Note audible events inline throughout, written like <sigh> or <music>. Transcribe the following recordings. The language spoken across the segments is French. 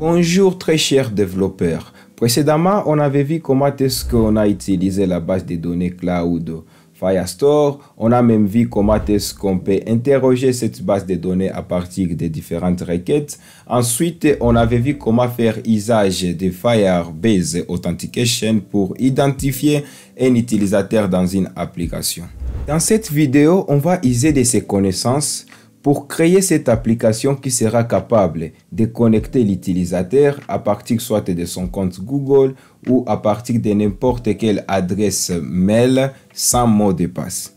Bonjour très chers développeurs. Précédemment, on avait vu comment est-ce qu'on a utilisé la base de données cloud Firestore. On a même vu comment est-ce qu'on peut interroger cette base de données à partir des différentes requêtes. Ensuite, on avait vu comment faire usage de Firebase Authentication pour identifier un utilisateur dans une application. Dans cette vidéo, on va user de ses connaissances pour créer cette application qui sera capable de connecter l'utilisateur à partir soit de son compte Google ou à partir de n'importe quelle adresse mail sans mot de passe.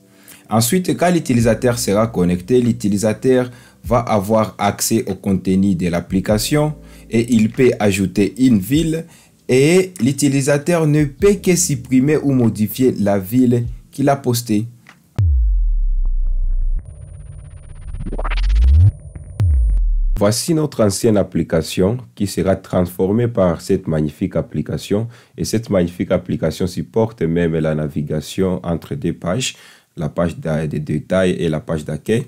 Ensuite, quand l'utilisateur sera connecté, l'utilisateur va avoir accès au contenu de l'application et il peut ajouter une ville et l'utilisateur ne peut que supprimer ou modifier la ville qu'il a postée. Voici notre ancienne application qui sera transformée par cette magnifique application et cette magnifique application supporte même la navigation entre deux pages, la page de détails et la page d'accueil.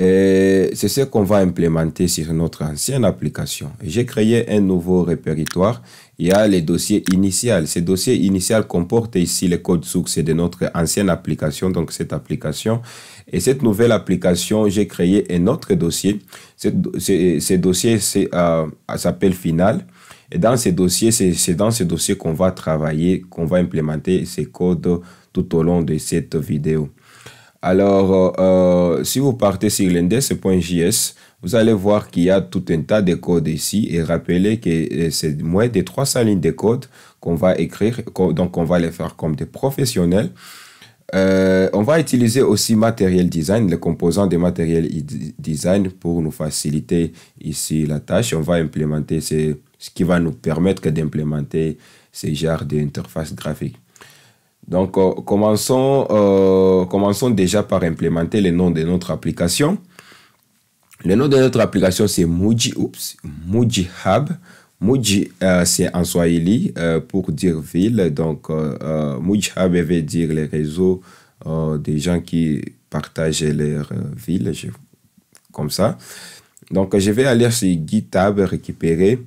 Et c'est ce qu'on va implémenter sur notre ancienne application. J'ai créé un nouveau répertoire. Il y a les dossiers initial. Ces dossiers initial comportent ici les codes succès de notre ancienne application, donc cette application. Et cette nouvelle application, j'ai créé un autre dossier. Ce, dossier euh, s'appelle Final. Et dans ces dossiers, c'est dans ces dossiers qu'on va travailler, qu'on va implémenter ces codes tout au long de cette vidéo. Alors, euh, euh, si vous partez sur l'index.js, vous allez voir qu'il y a tout un tas de codes ici et rappelez que euh, c'est moins de 300 lignes de code qu'on va écrire, donc on va les faire comme des professionnels. on va utiliser aussi Material Design, le composants de Material Design pour nous faciliter ici la tâche. On va implémenter ce, ce qui va nous permettre d'implémenter ce genre d'interface graphique. Donc, euh, euh, commençons, déjà par implémenter le nom de notre application. Le nom de notre application, c'est Muji, oops, Hub. Muji, euh, c'est en Swahili pour dire ville. Donc, Muji Hub veut dire les réseaux des gens qui partagent leur ville, comme ça. Donc, je vais aller sur GitHub récupérer.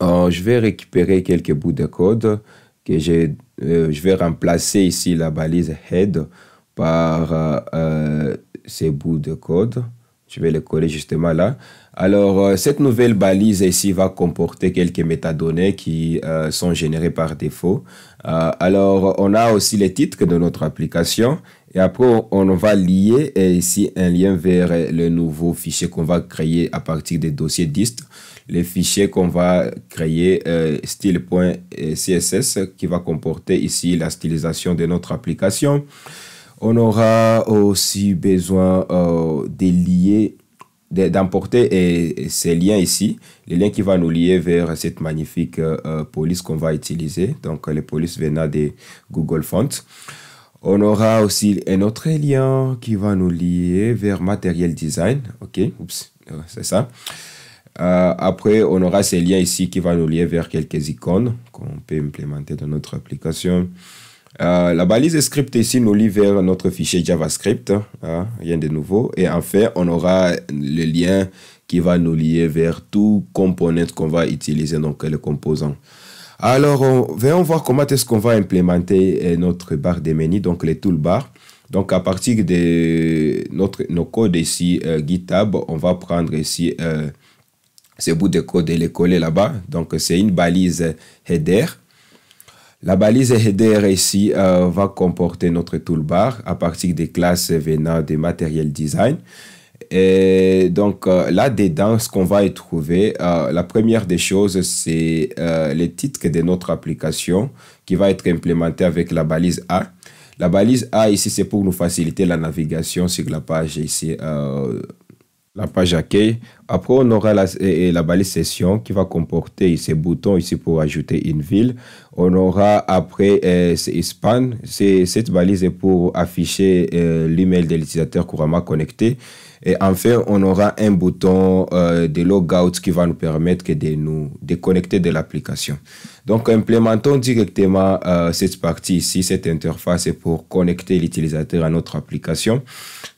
je vais récupérer quelques bouts de code que je, euh, je vais remplacer ici la balise head par euh, euh, ces bouts de code. Je vais les coller justement là. Alors, cette nouvelle balise ici va comporter quelques métadonnées qui sont générées par défaut. alors, on a aussi les titres de notre application. Et après, on va lier ici un lien vers le nouveau fichier qu'on va créer à partir des dossiers dist les fichiers qu'on va créer, euh, style.css, qui va comporter ici la stylisation de notre application. On aura aussi besoin euh, lier d'emporter ces liens ici, les liens qui vont nous lier vers cette magnifique euh, police qu'on va utiliser, donc les polices venant de Google Fonts. On aura aussi un autre lien qui va nous lier vers Material Design, ok, oups, c'est ça. Euh, après, on aura ces liens ici qui vont nous lier vers quelques icônes qu'on peut implémenter dans notre application. Euh, la balise script ici nous lie vers notre fichier JavaScript, hein, rien de nouveau. Et enfin, on aura le lien qui va nous lier vers tout component qu'on va utiliser, donc les composants. Alors, on, voyons voir comment est-ce qu'on va implémenter euh, notre barre de menu, donc les toolbars. Donc, à partir de notre, nos codes ici GitHub, on va prendre ici... Euh, ce bout de code et est collé là-bas. Donc, c'est une balise header. La balise header ici euh, va comporter notre toolbar à partir des classes venant de matériel Design. Et donc euh, là-dedans, ce qu'on va y trouver, euh, la première des choses, c'est le titre de notre application qui va être implémenté avec la balise A. La balise A ici, c'est pour nous faciliter la navigation sur la page ici, la page accueil après, on aura la, balise session qui va comporter ces boutons ici pour ajouter une ville. On aura après euh, c'est span. Cette balise est pour afficher euh, l'email de l'utilisateur couramment connecté. Et enfin, on aura un bouton euh, de logout qui va nous permettre que de nous déconnecter de l'application. Donc, implémentons directement euh, cette partie ici, cette interface pour connecter l'utilisateur à notre application.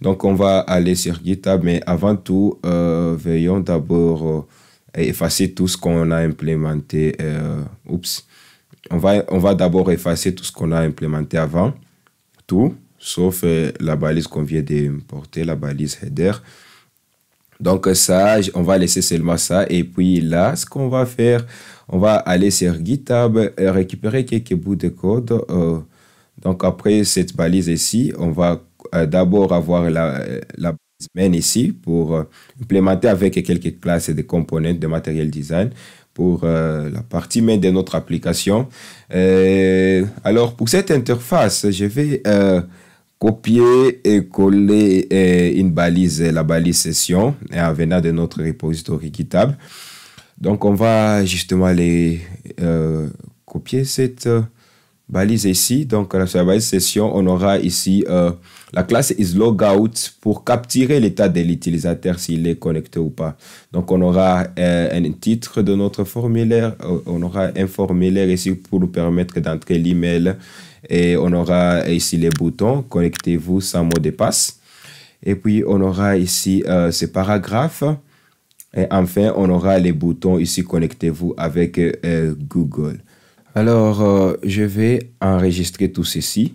Donc, on va aller sur GitHub, mais avant tout, euh, veillons d'abord euh, effacer tout ce qu'on a implémenté. oups. On va, on va d'abord effacer tout ce qu'on a implémenté avant. Tout sauf euh, la balise qu'on vient d'importer, la balise header. Donc ça, on va laisser seulement ça. Et puis là, ce qu'on va faire, on va aller sur GitHub, euh, récupérer quelques bouts de code. Euh, donc après cette balise ici, on va d'abord avoir la, la balise main ici pour implémenter avec quelques classes de components de matériel design pour la partie main de notre application. alors pour cette interface, je vais copier et coller euh, une balise, la balise session, et venant de notre repository équitable Donc, on va justement aller euh, copier cette euh, balise ici. Donc, sur la balise session, on aura ici la classe is isLogout pour capturer l'état de l'utilisateur s'il est connecté ou pas. Donc, on aura un titre de notre formulaire. On aura un formulaire ici pour nous permettre d'entrer l'email et on aura ici les boutons, connectez-vous sans mot de passe. Et puis, on aura ici euh, ces paragraphes. Et enfin, on aura les boutons ici, connectez-vous avec euh, Google. Alors, euh, je vais enregistrer tout ceci.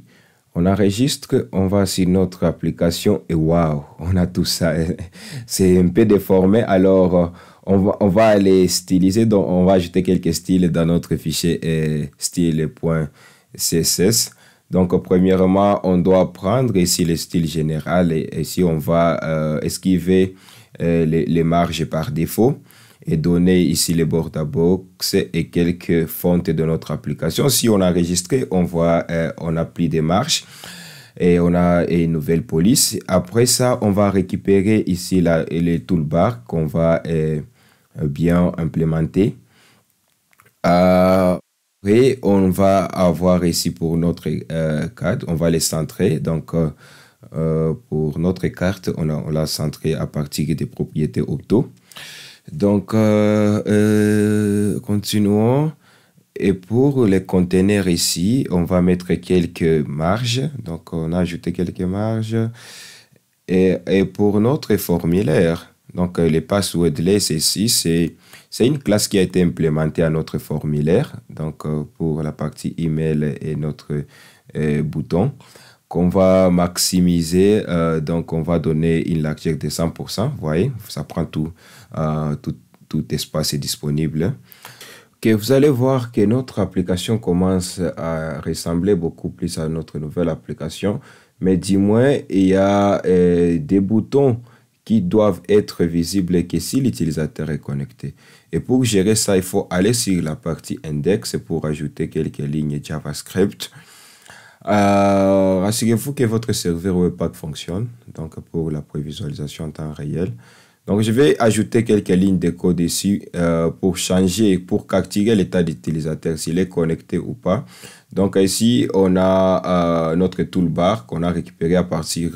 On enregistre, on va sur notre application et waouh, on a tout ça. <laughs> C'est un peu déformé, alors on va, on va les styliser. Donc, on va ajouter quelques styles dans notre fichier style.com CSS. Donc, premièrement, on doit prendre ici le style général et ici on va euh, esquiver euh, les, marges par défaut et donner ici les bords à box et quelques fontes de notre application. Si on a enregistré, on voit euh, on a pris des marges et on a une nouvelle police. Après ça, on va récupérer ici la, les toolbar qu'on va bien implémenter. Et on va avoir ici pour notre euh, carte, on va les centrer. Donc, euh, euh, pour notre carte, on, l'a centré à partir des propriétés auto Donc, euh, continuons. Et pour les conteneurs ici, on va mettre quelques marges. Donc, on a ajouté quelques marges. Et, pour notre formulaire, donc les passwords, laisse ici, c'est c'est une classe qui a été implémentée à notre formulaire, donc euh, pour la partie email et notre euh, bouton qu'on va maximiser, euh, donc on va donner une largeur de 100%, vous voyez, ça prend tout, tout, espace disponible. vous allez voir que notre application commence à ressembler beaucoup plus à notre nouvelle application, mais du moins, il y a des boutons qui doivent être visibles que si l'utilisateur est connecté. Et pour gérer ça, il faut aller sur la partie index pour ajouter quelques lignes JavaScript. Euh, rassurez-vous que votre serveur Webpack fonctionne, donc pour la prévisualisation en temps réel. Donc, je vais ajouter quelques lignes de code ici euh, pour changer, pour capturer l'état d'utilisateur, s'il est connecté ou pas. Donc, ici, on a euh, notre toolbar qu'on a récupéré à partir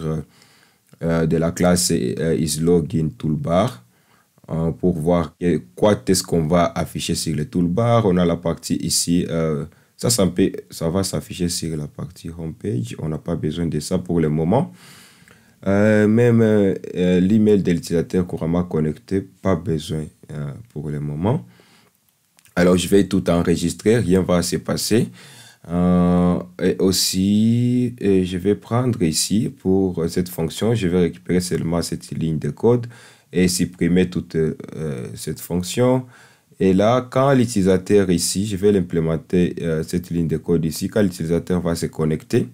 de la classe isLoginToolbar. Hein, pour voir quoi est-ce qu'on va afficher sur le toolbar. On a la partie ici, euh, ça, ça, ça va s'afficher sur la partie homepage. On n'a pas besoin de ça pour le moment. Euh, même euh, l'email de l'utilisateur couramment connecté, pas besoin pour le moment. Alors, je vais tout enregistrer, rien va se passer. et aussi, je vais prendre ici pour cette fonction, je vais récupérer seulement cette ligne de code et supprimer toute euh, cette fonction. Et là, quand l'utilisateur ici, je vais l'implémenter euh, cette ligne de code ici, quand l'utilisateur va se connecter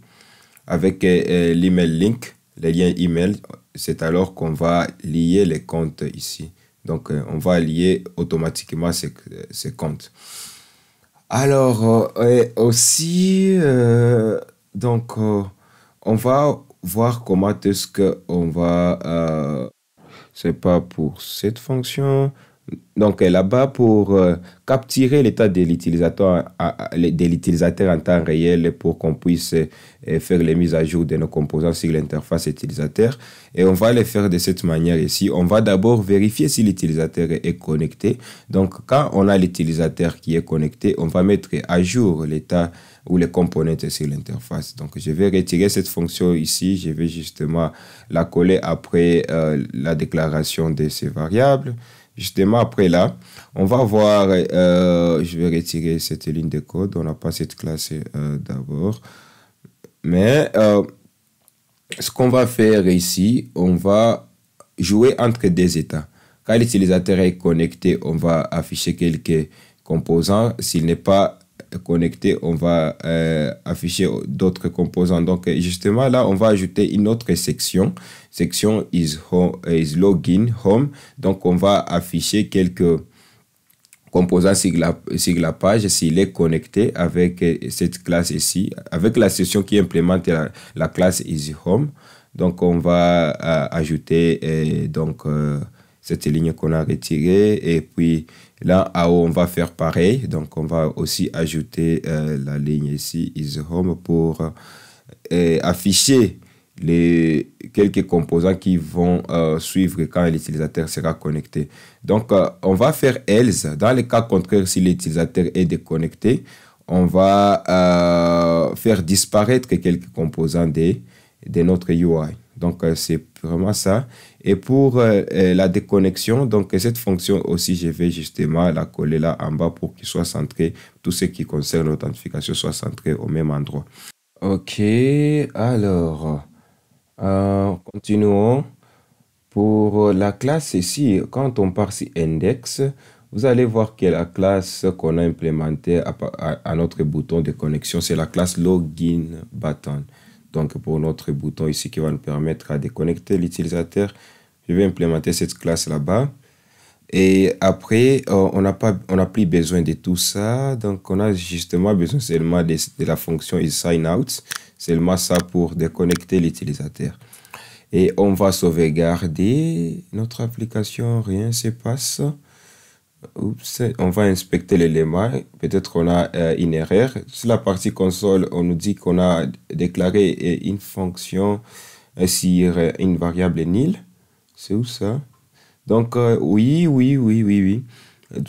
avec euh, l'email link, les liens email, c'est alors qu'on va lier les comptes ici. Donc, on va lier automatiquement ces, ces comptes. Alors, aussi, donc, on va voir comment est-ce qu'on va c'est pas pour cette fonction. Donc là-bas, pour euh, capturer l'état de l'utilisateur, de l'utilisateur en temps réel pour qu'on puisse euh, faire les mises à jour de nos composants sur l'interface utilisateur. Et on va le faire de cette manière ici. On va d'abord vérifier si l'utilisateur est connecté. Donc quand on a l'utilisateur qui est connecté, on va mettre à jour l'état ou les componentes sur l'interface. Donc, je vais retirer cette fonction ici. Je vais justement la coller après euh, la déclaration de ces variables. Justement, après là, on va voir, euh, je vais retirer cette ligne de code. On n'a pas cette classe euh, d'abord. Mais ce qu'on va faire ici, on va jouer entre des états. Quand l'utilisateur est connecté, on va afficher quelques composants. S'il n'est pas connecté, on va euh, afficher d'autres composants. Donc justement là, on va ajouter une autre section, section is, euh, login home. Donc on va afficher quelques composants sur la, la page s'il est connecté avec euh, cette classe ici, avec la session qui implémente la, classe is home. Donc on va ajouter donc cette ligne qu'on a retirée et puis Là, on va faire pareil. Donc, on va aussi ajouter euh, la ligne ici, is pour euh, afficher les quelques composants qui vont euh, suivre quand l'utilisateur sera connecté. Donc, on va faire else. Dans le cas contraire, si l'utilisateur est déconnecté, on va faire disparaître quelques composants de, de notre UI. Donc, c'est vraiment ça. Et pour euh, euh, la déconnexion, donc cette fonction aussi, je vais justement la coller là en bas pour qu'il soit centré, tout ce qui concerne l'authentification soit centré au même endroit. Ok, alors, euh, continuons. Pour la classe ici, quand on part sur index, vous allez voir que la classe qu'on a implémentée à, à notre bouton de connexion, c'est la classe login button. Donc pour notre bouton ici qui va nous permettre à déconnecter l'utilisateur, je vais implémenter cette classe là-bas. Et après, euh, on n'a plus besoin de tout ça. Donc, on a justement besoin seulement de, de la fonction sign-out. Seulement ça pour déconnecter l'utilisateur. Et on va sauvegarder notre application. Rien ne se passe. Oups, on va inspecter l'élément. Peut-être qu'on a euh, une erreur. Sur la partie console, on nous dit qu'on a déclaré euh, une fonction euh, sur une variable nil. C'est où ça Donc, oui, oui, oui, oui, oui.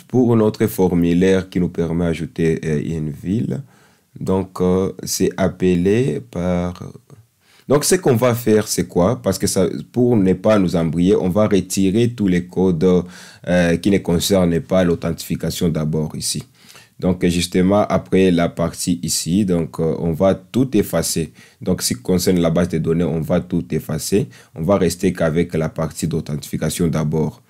Pour notre formulaire qui nous permet d'ajouter une ville, donc c'est appelé par donc, ce qu'on va faire, c'est quoi Parce que ça, pour ne pas nous embrouiller, on va retirer tous les codes euh, qui ne concernent pas l'authentification d'abord ici. Donc, justement, après la partie ici, donc, euh, on va tout effacer. Donc, ce qui concerne la base de données, on va tout effacer. On va rester qu'avec la partie d'authentification d'abord.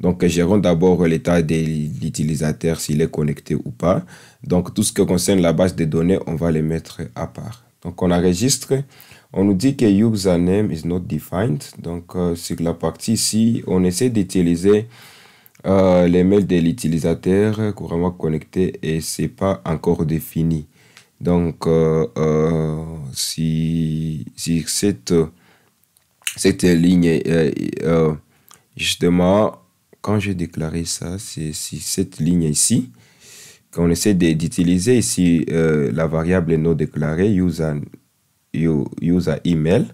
Donc, gérons d'abord l'état de l'utilisateur, s'il est connecté ou pas. Donc, tout ce qui concerne la base de données, on va les mettre à part. Donc, on enregistre. On nous dit que username is not defined. Donc, c'est euh, que la partie ici, on essaie d'utiliser l'email euh, les de l'utilisateur couramment connecté et c'est pas encore défini. Donc, euh, si, si, cette, cette ligne, justement, quand j'ai déclaré ça, c'est si cette ligne ici, qu'on essaie d'utiliser ici la variable non déclarée, username user email.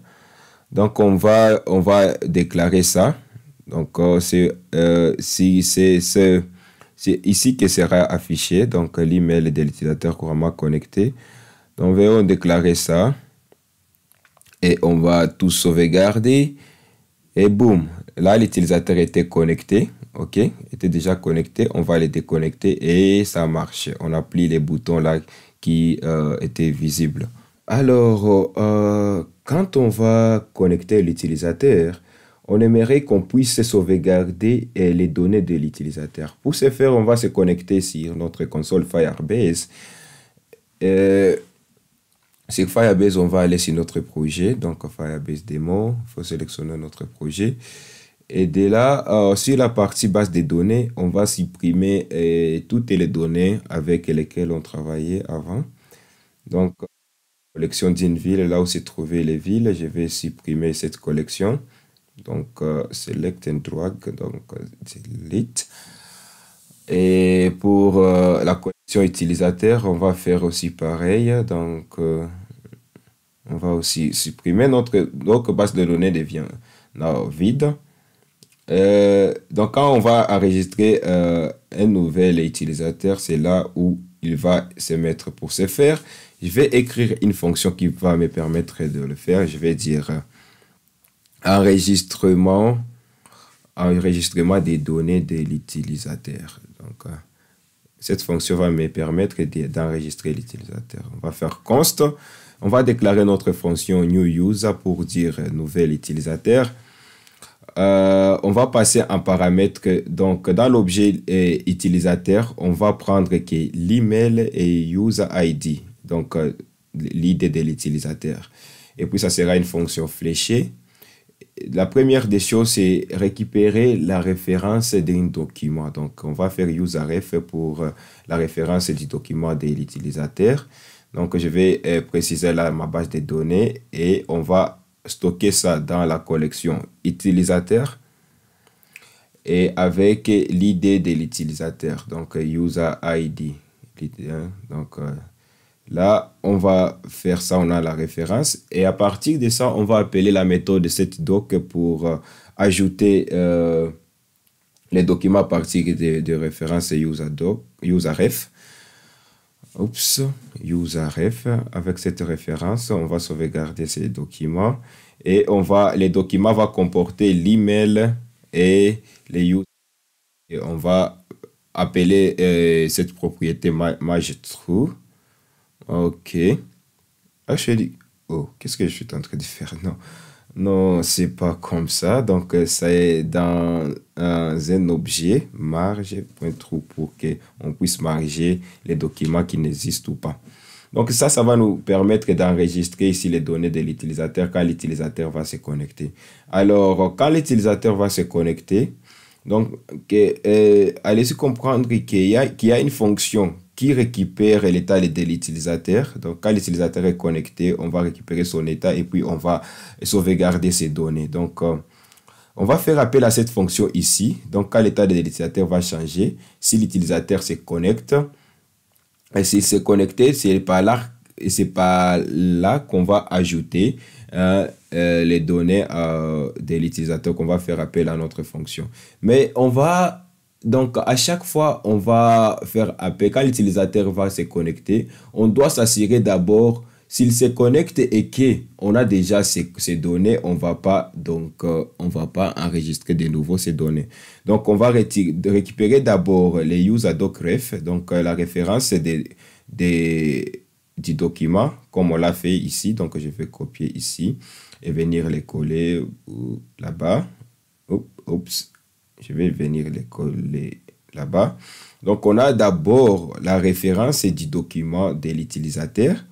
Donc on va, on va déclarer ça. Donc euh, c'est euh, si c'est c'est ici que sera affiché donc l'email de l'utilisateur couramment connecté. Donc, on va déclarer ça et on va tout sauvegarder. Et boum, là l'utilisateur était connecté, ok, était déjà connecté. On va le déconnecter et ça marche. On appuie les boutons là qui euh, étaient visibles. Alors, euh, euh, quand on va connecter l'utilisateur, on aimerait qu'on puisse sauvegarder les données de l'utilisateur. Pour ce faire, on va se connecter sur notre console Firebase. sur Firebase, on va aller sur notre projet, donc Firebase Demo, il faut sélectionner notre projet. Et de là, euh, sur la partie base des données, on va supprimer toutes les données avec lesquelles on travaillait avant. Donc, collection d'une ville, là où se trouvaient les villes, je vais supprimer cette collection. Donc, euh, select and drag, donc euh, delete. Et pour euh, la collection utilisateur, on va faire aussi pareil. Donc, on va aussi supprimer notre, base de données devient vide. donc, quand on va enregistrer un nouvel utilisateur, c'est là où il va se mettre pour se faire je vais écrire une fonction qui va me permettre de le faire. Je vais dire euh, enregistrement, enregistrement des données de l'utilisateur. Donc, euh, cette fonction va me permettre d'enregistrer l'utilisateur. On va faire const. On va déclarer notre fonction new user pour dire euh, nouvel utilisateur. on va passer un paramètre. Donc, dans l'objet utilisateur, on va prendre l'email et user ID donc euh, l'idée de l'utilisateur. Et puis ça sera une fonction fléchée. La première des choses, c'est récupérer la référence d'un document. Donc on va faire userf » pour euh, la référence du document de l'utilisateur. Donc je vais euh, préciser là ma base de données et on va stocker ça dans la collection utilisateur et avec l'idée de l'utilisateur, donc user ID. Hein. Donc, Là, on va faire ça, on a la référence. Et à partir de ça, on va appeler la méthode doc pour euh, ajouter euh, les documents à partir de, référence références userDoc, userref. Oups, userref. Avec cette référence, on va sauvegarder ces documents. Et on va, les documents vont comporter l'email et les user. Et on va appeler euh, cette propriété MagTrue. Ok. Ah, je suis dit, oh, qu'est-ce que je suis en train de faire Non, non, c'est pas comme ça. Donc, euh, ça est dans euh, un objet, marge.trou pour qu'on puisse marger les documents qui n'existent ou pas. Donc ça, ça va nous permettre d'enregistrer ici les données de l'utilisateur quand l'utilisateur va se connecter. Alors, quand l'utilisateur va se connecter, donc, euh, allez-y comprendre qu'il y, y, a une fonction qui récupère l'état de l'utilisateur. Donc, quand l'utilisateur est connecté, on va récupérer son état et puis on va sauvegarder ses données. Donc, euh, on va faire appel à cette fonction ici. Donc, quand l'état de l'utilisateur va changer, si l'utilisateur se connecte, et s'il s'est connecté, c'est pas là, c'est là qu'on va ajouter euh, euh, les données de l'utilisateur qu'on va faire appel à notre fonction. Mais on va donc, à chaque fois, on va faire appel. Quand l'utilisateur va se connecter, on doit s'assurer d'abord s'il se connecte et qu'on a déjà ces, ces données, on ne va pas donc euh, on va pas enregistrer de nouveau ces données. Donc on va récupérer d'abord les user doc ref, donc euh, la référence des, du document comme on l'a fait ici. Donc je vais copier ici et venir les coller euh, là-bas. Oups, je vais venir les coller là-bas. Donc, on a d'abord la référence du document de l'utilisateur.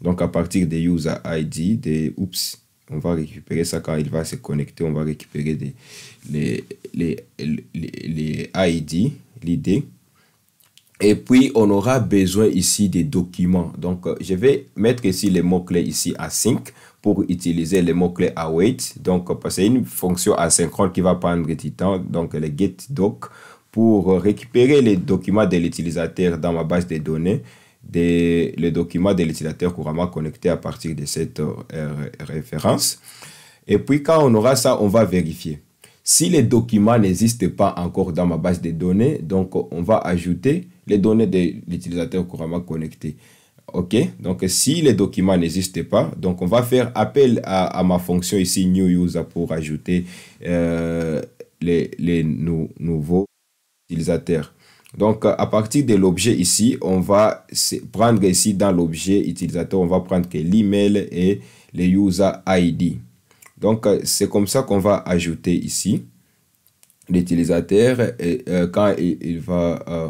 Donc, à partir des user ID, des oups, on va récupérer ça quand il va se connecter. On va récupérer des, les, les, les, les ID, l'ID. Et puis, on aura besoin ici des documents. Donc, euh, je vais mettre ici les mots-clés ici async pour utiliser les mots-clés await. Donc, euh, c'est une fonction asynchrone qui va prendre du temps, donc le doc pour euh, récupérer les documents de l'utilisateur dans ma base de données, des, les documents de l'utilisateur couramment connecté à partir de cette référence. Et puis, quand on aura ça, on va vérifier. Si les documents n'existent pas encore dans ma base de données, donc on va ajouter les données de l'utilisateur couramment connecté. OK Donc, si les documents n'existent pas, donc on va faire appel à, ma fonction ici New User pour ajouter euh, les, nouveaux utilisateurs. Donc, à partir de l'objet ici, on va prendre ici dans l'objet utilisateur, on va prendre que l'email et le User ID. Donc, euh, c'est comme ça qu'on va ajouter ici l'utilisateur et, euh, quand il, va... Euh,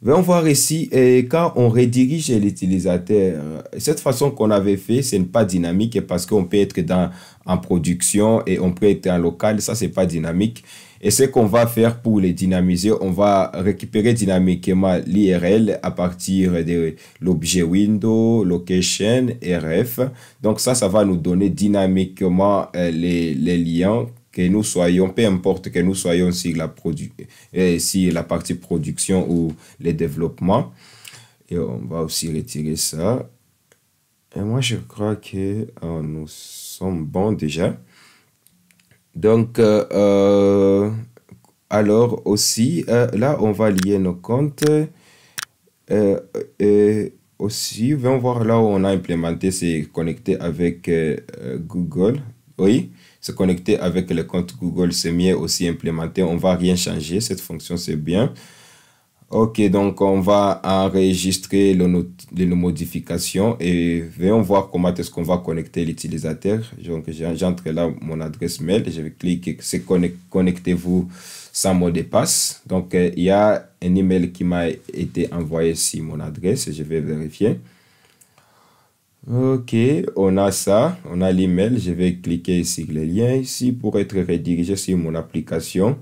voir ici, et quand on redirige l'utilisateur, cette façon qu'on avait fait, ce n'est pas dynamique parce qu'on peut être dans, en production et on peut être en local, ça c'est pas dynamique. Et ce qu'on va faire pour les dynamiser, on va récupérer dynamiquement l'IRL à partir de l'objet window, location, RF. Donc ça, ça va nous donner dynamiquement euh, les, les liens que nous soyons, peu importe que nous soyons sur la, euh, la partie production ou les développements. Et on va aussi retirer ça. Et moi, je crois que euh, nous sommes bons déjà. Donc, euh, euh, alors aussi, euh, là, on va lier nos comptes. et aussi, on voir là où on a implémenté, c'est connecté avec Google. Oui, c'est connecter avec le compte Google, c'est mieux aussi implémenté. On va rien changer, cette fonction, c'est bien. Ok, donc on va enregistrer le les modifications et voyons voir comment est-ce qu'on va connecter l'utilisateur. Donc j'entre là mon adresse mail, je vais cliquer connectez-vous sans mot de passe. Donc euh, il y a un email qui m'a été envoyé ici mon adresse, je vais vérifier. Ok, on a ça, on a l'email, je vais cliquer sur le lien ici pour être redirigé sur mon application.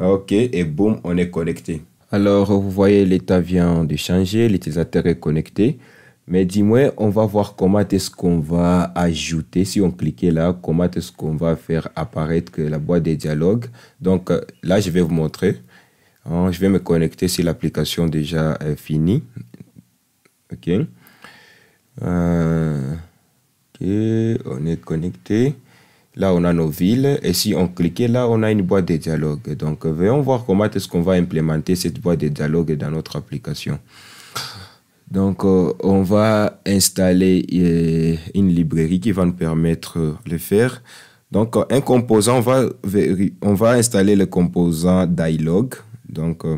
Ok, et boum, on est connecté. Alors, vous voyez, l'état vient de changer, l'utilisateur est connecté. Mais dis-moi, on va voir comment est-ce qu'on va ajouter, si on cliquait là, comment est-ce qu'on va faire apparaître la boîte de dialogue Donc euh, là, je vais vous montrer. Hein, je vais me connecter si l'application déjà est euh, finie. OK. Euh, OK, on est connecté. Là, on a nos villes et si on cliquait, là, on a une boîte de dialogue. Donc, voyons voir comment est-ce qu'on va implémenter cette boîte de dialogue dans notre application. Donc, euh, on va installer euh, une librairie qui va nous permettre de le faire. Donc, un composant, on va, on va installer le composant dialogue, donc euh,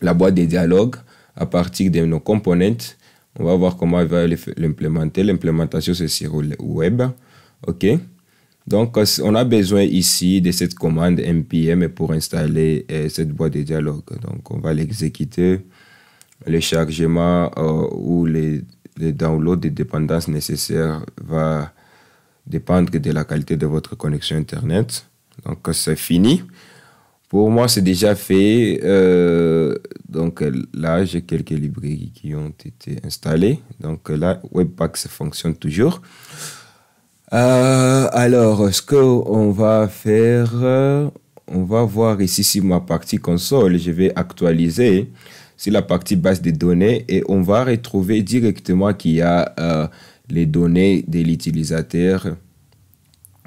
la boîte de dialogue à partir de nos components. On va voir comment on va l'implémenter. L'implémentation, c'est sur le web. OK donc, euh, on a besoin ici de cette commande npm pour installer euh, cette boîte de dialogue. Donc, on va l'exécuter, le chargement euh, ou le, le download des dépendances nécessaires va dépendre de la qualité de votre connexion Internet. Donc, c'est fini. Pour moi, c'est déjà fait. donc, là, j'ai quelques librairies qui ont été installées. Donc, là, Webpack, fonctionne toujours. Euh, alors, ce qu'on va faire, euh, on va voir ici si ma partie console, je vais actualiser sur la partie base des données et on va retrouver directement qu'il y a euh, les données de l'utilisateur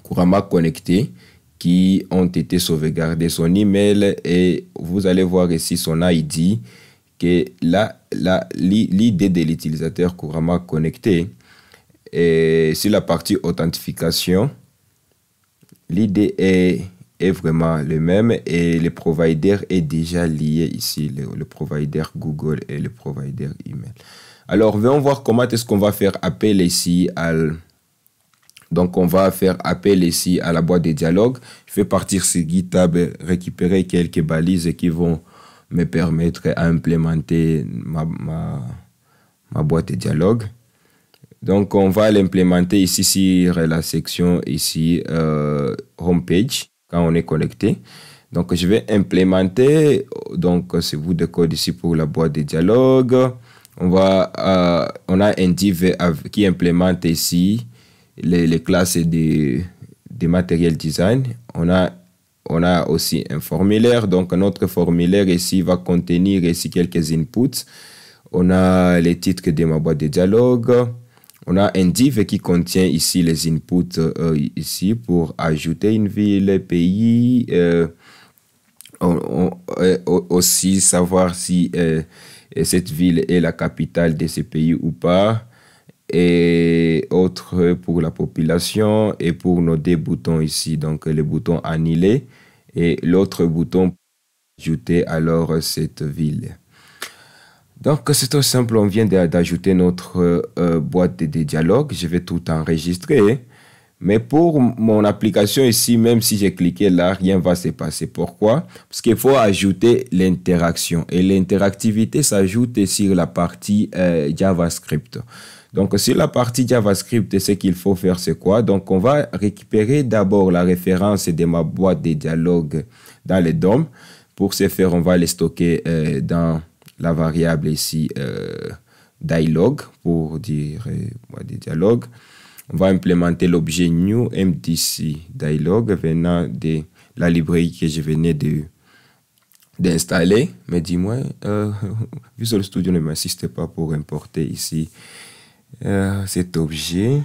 couramment connecté qui ont été sauvegardées, son email et vous allez voir ici son ID, que la la, l'idée de l'utilisateur couramment connecté et sur la partie authentification, l'idée est, est, vraiment le même et le provider est déjà lié ici, le, provider Google et le provider email. Alors, voyons voir comment est-ce qu'on va faire appel ici à... Donc, on va faire appel ici à la boîte de dialogue. Je vais partir sur GitHub, récupérer quelques balises qui vont me permettre à implémenter ma, ma, ma boîte de dialogue. Donc, on va l'implémenter ici sur la section ici euh, homepage quand on est connecté. Donc, je vais implémenter. Donc, c'est vous de code ici pour la boîte de dialogue. On euh, a un div qui implémente ici les, classes de, de matériel design. On a on a aussi un formulaire. Donc, notre formulaire ici va contenir ici quelques inputs. On a les titres de ma boîte de dialogue. On a un div qui contient ici les inputs euh, ici pour ajouter une ville, pays, euh, euh, aussi savoir si cette ville est la capitale de ce pays ou pas et autre pour la population et pour nos deux boutons ici donc le bouton annuler et l'autre bouton pour ajouter alors cette ville. Donc, c'est tout simple, on vient d'ajouter notre euh, euh, boîte de dialogue. Je vais tout enregistrer. Mais pour mon application ici, même si j'ai cliqué là, rien ne va se passer. Pourquoi Parce qu'il faut ajouter l'interaction. Et l'interactivité s'ajoute sur la partie euh, JavaScript. Donc, sur la partie JavaScript, ce qu'il faut faire, c'est quoi Donc, on va récupérer d'abord la référence de ma boîte de dialogue dans les DOM. Pour ce faire, on va les stocker dans la variable ici euh, dialogue pour dire euh, des dialogues. On va implémenter l'objet new mdc dialogue venant de la librairie que je venais de d'installer. Mais dis-moi, euh, <laughs> Visual Studio ne m'insiste pas pour importer ici cet objet.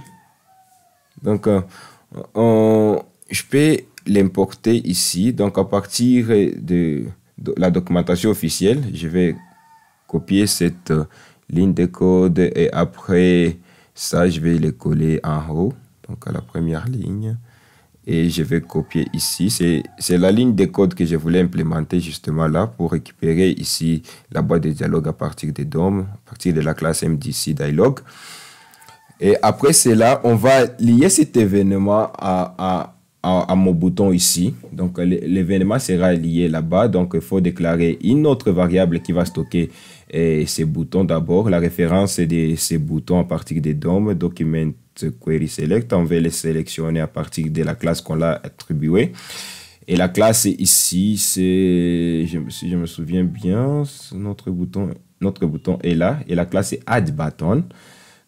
Donc, on, je peux l'importer ici. Donc, à partir de la documentation officielle, je vais copier cette euh, ligne de code et après ça, je vais les coller en haut, donc à la première ligne. Et je vais copier ici. C'est la ligne de code que je voulais implémenter justement là pour récupérer ici la boîte de dialogue à partir des DOM, à partir de la classe MDC Dialogue. Et après cela, on va lier cet événement à, à mon bouton ici. Donc l'événement sera lié là-bas. Donc il faut déclarer une autre variable qui va stocker et ces boutons d'abord. La référence de ces boutons à partir des DOM, Document Query Select. On va les sélectionner à partir de la classe qu'on l'a attribuée. Et la classe ici, c'est, si je me souviens bien, notre bouton, notre bouton est là. Et la classe est Add Button.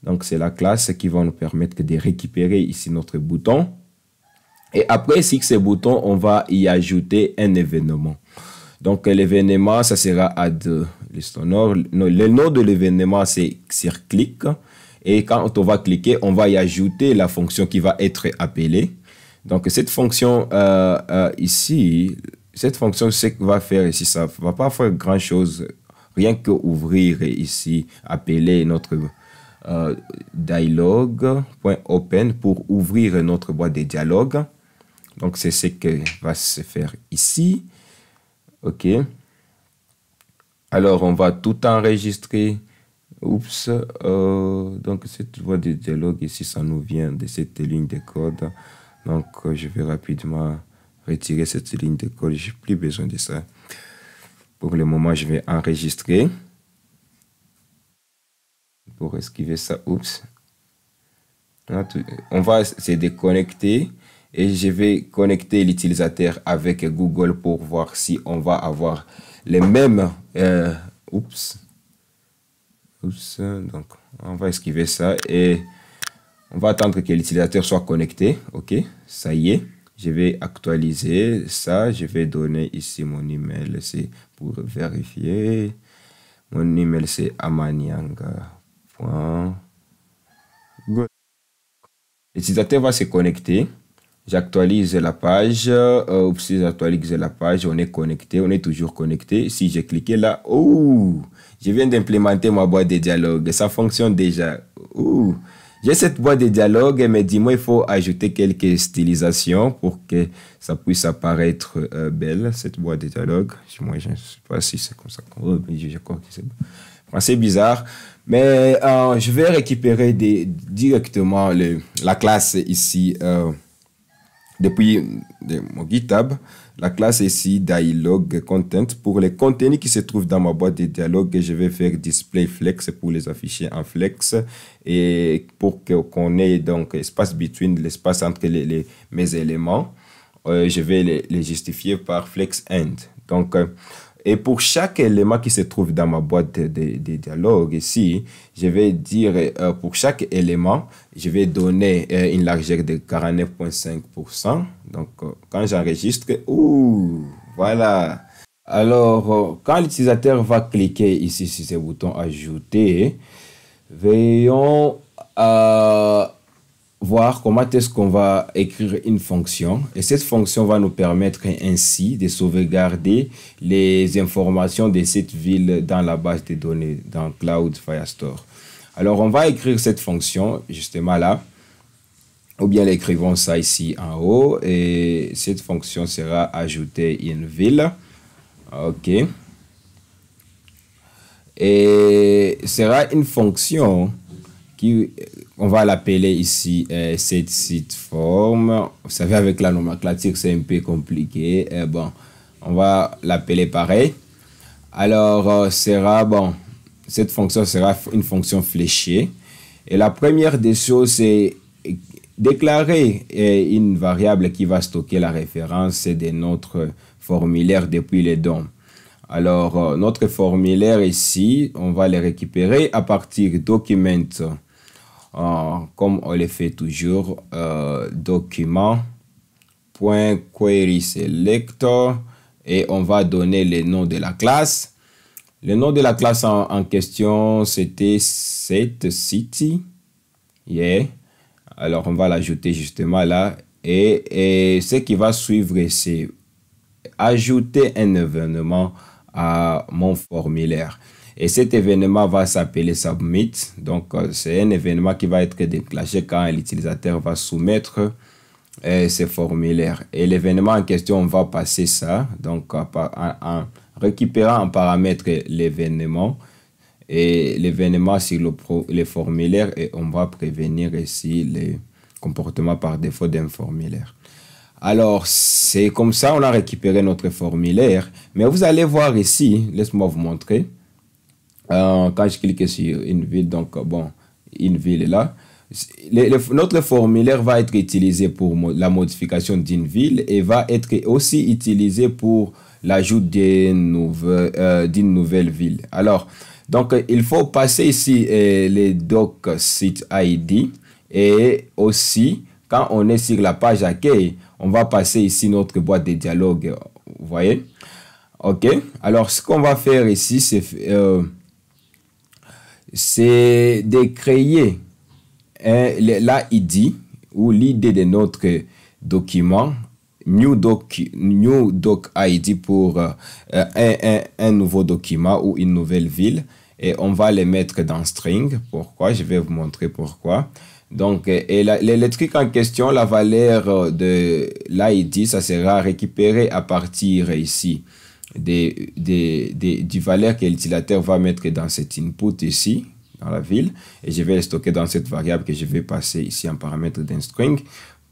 Donc, c'est la classe qui va nous permettre de récupérer ici notre bouton. Et après, si ces bouton, on va y ajouter un événement. Donc, l'événement, ça sera add le nom de l'événement, c'est sur clic. Et quand on va cliquer, on va y ajouter la fonction qui va être appelée. Donc, cette fonction euh, euh, ici, cette fonction, ce qu'on va faire ici, ça ne va pas faire grand-chose, rien que ouvrir ici, appeler notre euh, point dialogue.open pour ouvrir notre boîte de dialogue. Donc, c'est ce qui va se faire ici. OK. Alors, on va tout enregistrer. Oups, euh, donc cette voie de dialogue ici, ça nous vient de cette ligne de code. Donc, euh, je vais rapidement retirer cette ligne de code. n'ai plus besoin de ça. Pour le moment, je vais enregistrer. Pour esquiver ça, oups. On va se déconnecter et je vais connecter l'utilisateur avec Google pour voir si on va avoir les mêmes. Euh, oups. Oups. Donc, on va esquiver ça et on va attendre que l'utilisateur soit connecté. OK, ça y est. Je vais actualiser ça. Je vais donner ici mon email. C'est pour vérifier. Mon email, c'est good L'utilisateur va se connecter. J'actualise la page. Euh, si j'actualise la page, on est connecté, on est toujours connecté. Si j'ai cliqué là, oh, je viens d'implémenter ma boîte de dialogue. Ça fonctionne déjà. Oh, j'ai cette boîte de dialogue, mais dis-moi, il faut ajouter quelques stylisations pour que ça puisse apparaître euh, belle, cette boîte de dialogue. Moi, je ne sais pas si c'est comme ça. mais je, c'est bizarre. Mais euh, je vais récupérer des, directement le, la classe ici. Euh, depuis mon GitHub, la classe ici Dialogue Content. Pour les contenus qui se trouvent dans ma boîte de dialogue, je vais faire Display Flex pour les afficher en flex et pour qu'on ait donc espace between, l'espace entre les, mes éléments. Euh, je vais les, justifier par flex end. Donc, euh, et pour chaque élément qui se trouve dans ma boîte de, de, dialogue ici, je vais dire euh, pour chaque élément, je vais donner euh, une largeur de 49,5%. Donc, euh, quand j'enregistre, ouh, voilà. Alors, quand l'utilisateur va cliquer ici sur ce bouton ajouter, voyons voir comment est-ce qu'on va écrire une fonction. Et cette fonction va nous permettre ainsi de sauvegarder les informations de cette ville dans la base de données, dans Cloud Firestore. Alors, on va écrire cette fonction, justement là, ou bien l'écrivons ça ici en haut, et cette fonction sera ajoutée une ville. OK. Et sera une fonction qui on va l'appeler ici euh, cette site forme. Vous savez, avec la nomenclature, c'est un peu compliqué. Euh, bon, on va l'appeler pareil. Alors, euh, sera bon, cette fonction sera une fonction fléchée. Et la première des choses, c'est déclarer une variable qui va stocker la référence de notre formulaire depuis les dons. Alors, notre formulaire ici, on va le récupérer à partir document euh, comme on le fait toujours, euh, document, point et on va donner le nom de la classe. Le nom de la classe en, question, c'était cette city. Yeah. Alors, on va l'ajouter justement là. et, ce qui va suivre, c'est ajouter un événement à mon formulaire. Et cet événement va s'appeler Submit. Donc, euh, c'est un événement qui va être déclenché quand l'utilisateur va soumettre euh, ses formulaires. Et l'événement en question, on va passer ça. Donc, en, récupérant en paramètre l'événement et l'événement sur le pro, les formulaires et on va prévenir ici les comportements par défaut d'un formulaire. Alors, c'est comme ça, on a récupéré notre formulaire. Mais vous allez voir ici, laisse-moi vous montrer. Euh, quand je clique sur une ville, donc euh, bon, une ville est là. notre formulaire va être utilisé pour la modification d'une ville et va être aussi utilisé pour l'ajout d'une euh, nouvelle ville. Alors, donc il faut passer ici les doc site ID et aussi quand on est sur la page accueil, on va passer ici notre boîte de dialogue. Vous voyez? Ok. Alors, ce qu'on va faire ici, c'est c'est de créer, hein, l'ID ou l'idée de notre document, New Doc, New Doc ID pour euh, un, un, un, nouveau document ou une nouvelle ville. Et on va les mettre dans string. Pourquoi Je vais vous montrer pourquoi. Donc, et truc en question, la valeur de l'ID, ça sera récupéré à partir ici des, des, des, du valeur que l'utilisateur va mettre dans cet input ici, dans la ville, et je vais le stocker dans cette variable que je vais passer ici en paramètre d'un string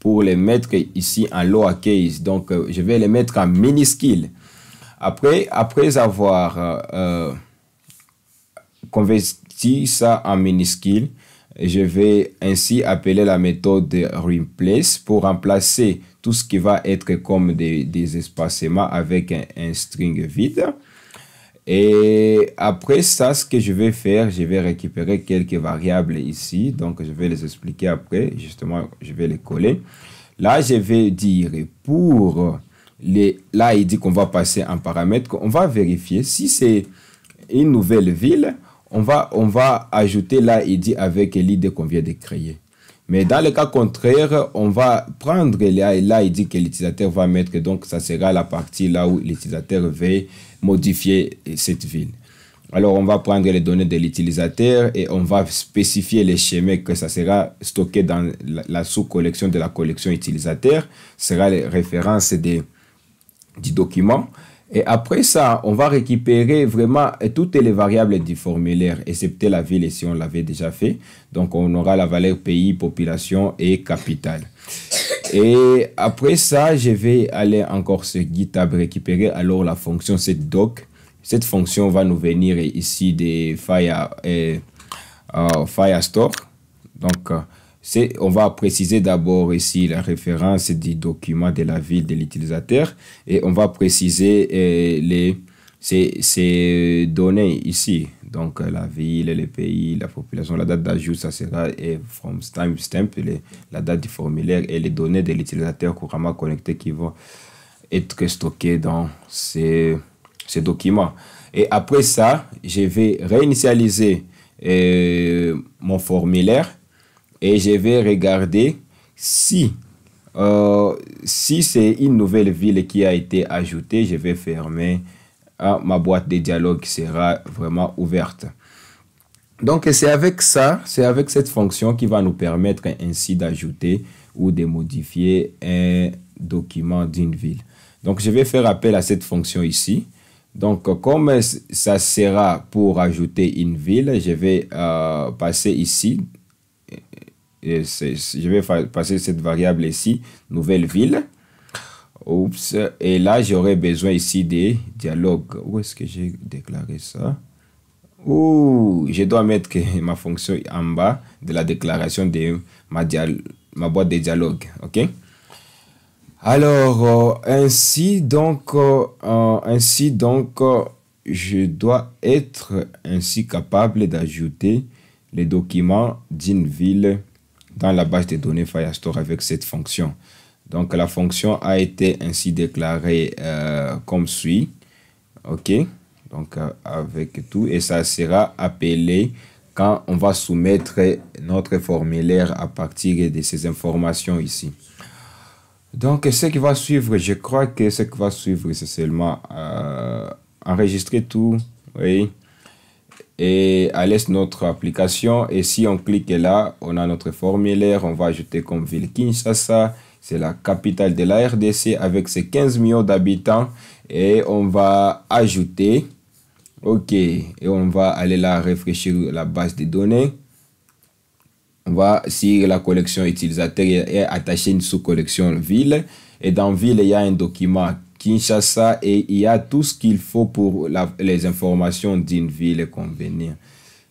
pour les mettre ici en case. Donc, euh, je vais les mettre en minuscule. Après, après avoir euh, euh, converti ça en minuscule, je vais ainsi appeler la méthode replace pour remplacer tout ce qui va être comme des, des espacements avec un, string vide. Et après ça, ce que je vais faire, je vais récupérer quelques variables ici. Donc, je vais les expliquer après. Justement, je vais les coller. Là, je vais dire pour les... Là, il dit qu'on va passer en paramètre. On va vérifier si c'est une nouvelle ville. On va, on va ajouter là, il dit avec l'idée qu'on vient de créer. Mais dans le cas contraire, on va prendre là, et là, il dit que l'utilisateur va mettre, donc ça sera la partie là où l'utilisateur veut modifier cette ville. Alors, on va prendre les données de l'utilisateur et on va spécifier les schémas que ça sera stocké dans la sous-collection de la collection utilisateur. Ce sera les références des, du document. Et après ça, on va récupérer vraiment toutes les variables du formulaire, excepté la ville, si on l'avait déjà fait. Donc, on aura la valeur pays, population et capitale. Et après ça, je vais aller encore sur GitHub récupérer alors la fonction cette doc. Cette fonction va nous venir ici des Fire, euh, euh Donc, euh, on va préciser d'abord ici la référence du document de la ville de l'utilisateur et on va préciser euh, les, ces, données ici. Donc la ville, le pays, la population, la date d'ajout, ça sera et from timestamp, la date du formulaire et les données de l'utilisateur couramment connecté qui vont être stockées dans ces, documents. Et après ça, je vais réinitialiser euh, mon formulaire et je vais regarder si, euh, si c'est une nouvelle ville qui a été ajoutée, je vais fermer. Euh, ma boîte de dialogue qui sera vraiment ouverte. Donc c'est avec ça, c'est avec cette fonction qui va nous permettre ainsi d'ajouter ou de modifier un document d'une ville. Donc je vais faire appel à cette fonction ici. Donc comme ça sera pour ajouter une ville, je vais euh, passer ici je vais passer cette variable ici, nouvelle ville. Oups. Et là, j'aurais besoin ici des dialogues. Où est-ce que j'ai déclaré ça? Ouh, je dois mettre que <laughs> ma fonction en bas de la déclaration de ma, ma boîte de dialogue. OK? Alors, euh, ainsi donc, euh, euh, ainsi donc je dois être ainsi capable d'ajouter les documents d'une ville dans la base de données Firestore avec cette fonction. Donc la fonction a été ainsi déclarée euh, comme suit. OK. Donc euh, avec tout. Et ça sera appelé quand on va soumettre notre formulaire à partir de ces informations ici. Donc ce qui va suivre, je crois que ce qui va suivre, c'est seulement euh, enregistrer tout. Oui et à l'est notre application. Et si on clique là, on a notre formulaire. On va ajouter comme ville Kinshasa. C'est la capitale de la RDC avec ses 15 millions d'habitants. Et on va ajouter. OK. Et on va aller là réfléchir la base de données. On va, si la collection utilisateur est attachée une sous-collection ville, et dans ville, il y a un document Kinshasa et il y a tout ce qu'il faut pour la, les informations d'une ville et convenir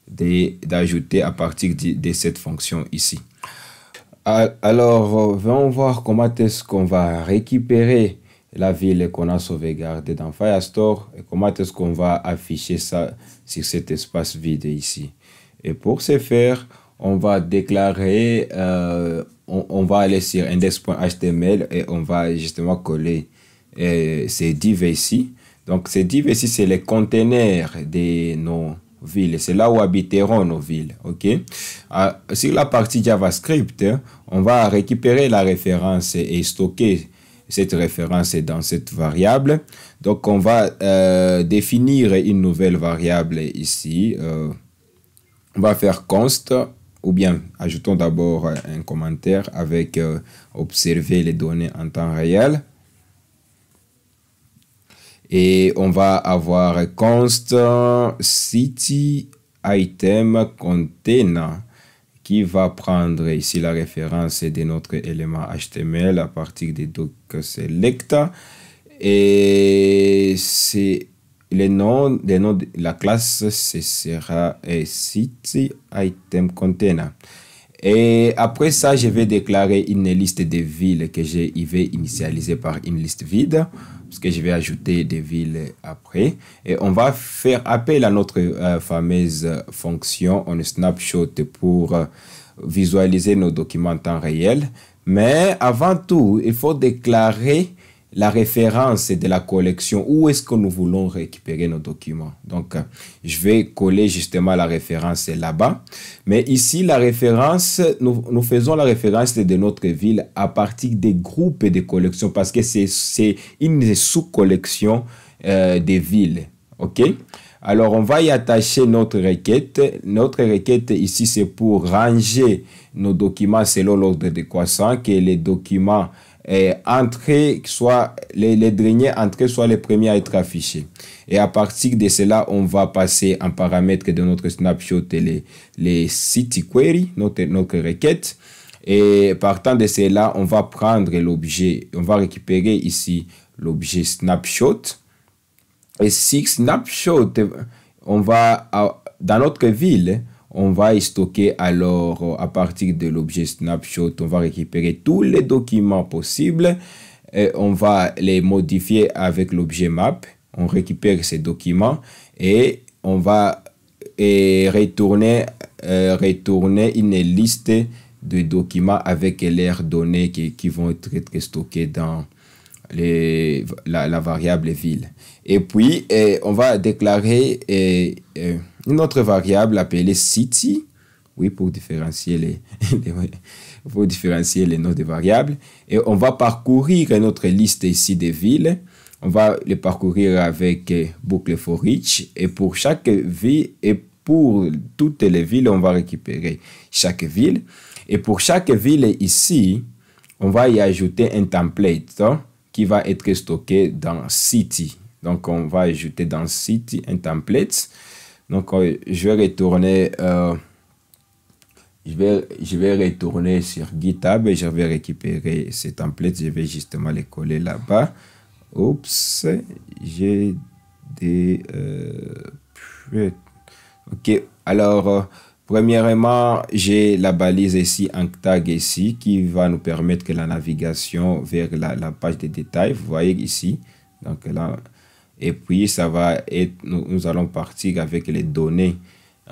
d'ajouter à partir de, cette fonction ici. Alors, euh, va voir comment est-ce qu'on va récupérer la ville qu'on a sauvegardée dans Firestore et comment est-ce qu'on va afficher ça sur cet espace vide ici. Et pour ce faire, on va déclarer, euh, on, va aller sur index.html et on va justement coller euh, c'est div ici Donc c'est div ici c'est les conteneurs de nos villes. C'est là où habiteront nos villes. ok ah, sur la partie JavaScript, on va récupérer la référence et stocker cette référence dans cette variable. Donc, on va euh, définir une nouvelle variable ici. Euh, on va faire const ou bien ajoutons d'abord un commentaire avec observer les données en temps réel. Et on va avoir const city item container qui va prendre ici la référence de notre élément HTML à partir des doc select et c'est le nom, de la classe ce sera euh, city item container et après ça je vais déclarer une liste de villes que je vais initialiser par une liste vide parce que je vais ajouter des villes après. Et on va faire appel à notre euh, fameuse fonction on snapshot pour euh, visualiser nos documents en temps réel. Mais avant tout, il faut déclarer la référence de la collection, où est-ce que nous voulons récupérer nos documents. Donc, euh, je vais coller justement la référence là-bas. Mais ici, la référence, nous, faisons la référence de notre ville à partir des groupes de collections parce que c'est une sous-collection euh, des villes. OK alors, on va y attacher notre requête. Notre requête ici, c'est pour ranger nos documents selon l'ordre croissance que les documents entrer, soit les, les derniers entrées, soit les premiers à être affichés. Et à partir de cela, on va passer en paramètre de notre snapshot les, les city query, notre, notre requête. Et partant de cela, on va prendre l'objet, on va récupérer ici l'objet snapshot. Et si snapshot, on va dans notre ville, on va stocker alors euh, à partir de l'objet snapshot, on va récupérer tous les documents possibles et on va les modifier avec l'objet map. On récupère ces documents et on va retourner, euh, retourner une liste de documents avec les données qui, qui vont être stockées dans, les, la, variable ville. Et puis, eh, on va déclarer eh, eh, une autre variable appelée city, oui, pour différencier <laughs> les, pour différencier les noms des variables. Et on va parcourir notre liste ici des villes. On va les parcourir avec boucle for each. Et pour chaque ville, et pour toutes les villes, on va récupérer chaque ville. Et pour chaque ville ici, on va y ajouter un template. Hein qui va être stocké dans City. Donc, on va ajouter dans City un template. Donc, euh, je vais retourner, euh, je, vais, je vais retourner sur GitHub et je vais récupérer ces templates Je vais justement les coller là-bas. Oups, j'ai des... Euh, ok, alors... Premièrement, j'ai la balise ici, un tag ici, qui va nous permettre que la navigation vers la, page de détails. Vous voyez ici. Donc là, et puis ça va être, nous, allons partir avec les données.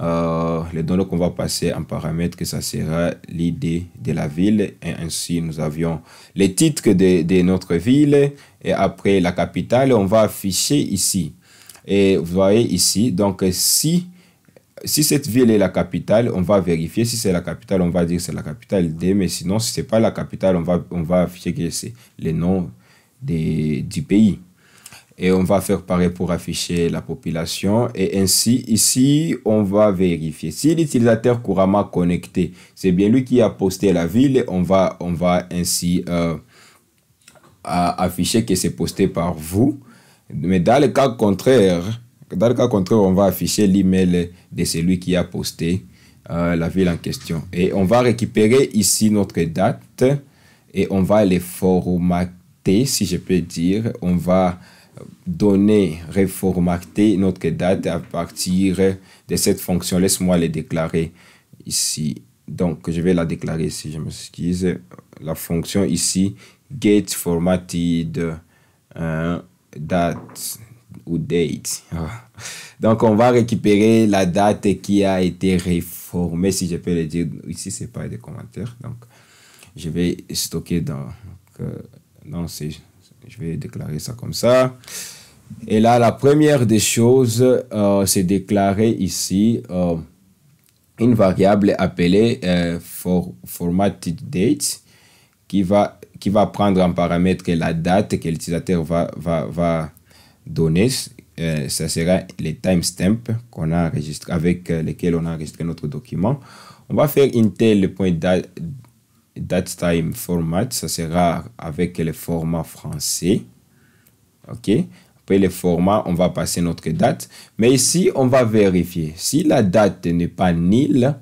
Euh, les données qu'on va passer en paramètres, que ça sera l'idée de la ville. Et ainsi, nous avions les titres de, de notre ville. Et après la capitale, on va afficher ici. Et vous voyez ici, donc si si cette ville est la capitale, on va vérifier. Si c'est la capitale, on va dire c'est la capitale D. Mais sinon, si c'est pas la capitale, on va, on va afficher que c'est les noms des, du pays. Et on va faire pareil pour afficher la population. Et ainsi, ici, on va vérifier. Si l'utilisateur couramment connecté, c'est bien lui qui a posté la ville, on va, on va ainsi euh, afficher que c'est posté par vous. Mais dans le cas contraire, dans le cas contraire, on va afficher l'email de celui qui a posté euh, la ville en question. Et on va récupérer ici notre date et on va les formater, si je peux dire. On va donner, reformater notre date à partir de cette fonction. Laisse-moi les déclarer ici. Donc, je vais la déclarer si je m'excuse. La fonction ici, get formatted euh, date ou date. Ah. Donc, on va récupérer la date qui a été réformée, si je peux le dire. Ici, c'est pas des commentaires. Donc, je vais stocker dans. non, euh, c'est. Je vais déclarer ça comme ça. Et là, la première des choses, euh, c'est déclarer ici euh, une variable appelée for, formatted date qui va, qui va prendre en paramètre la date que l'utilisateur va, va données, euh, ça sera les timestamps qu'on a enregistré, avec euh, lesquels on a enregistré notre document. On va faire time format, ça sera avec le format français. OK Après le format, on va passer notre date. Mais ici, on va vérifier. Si la date n'est pas nil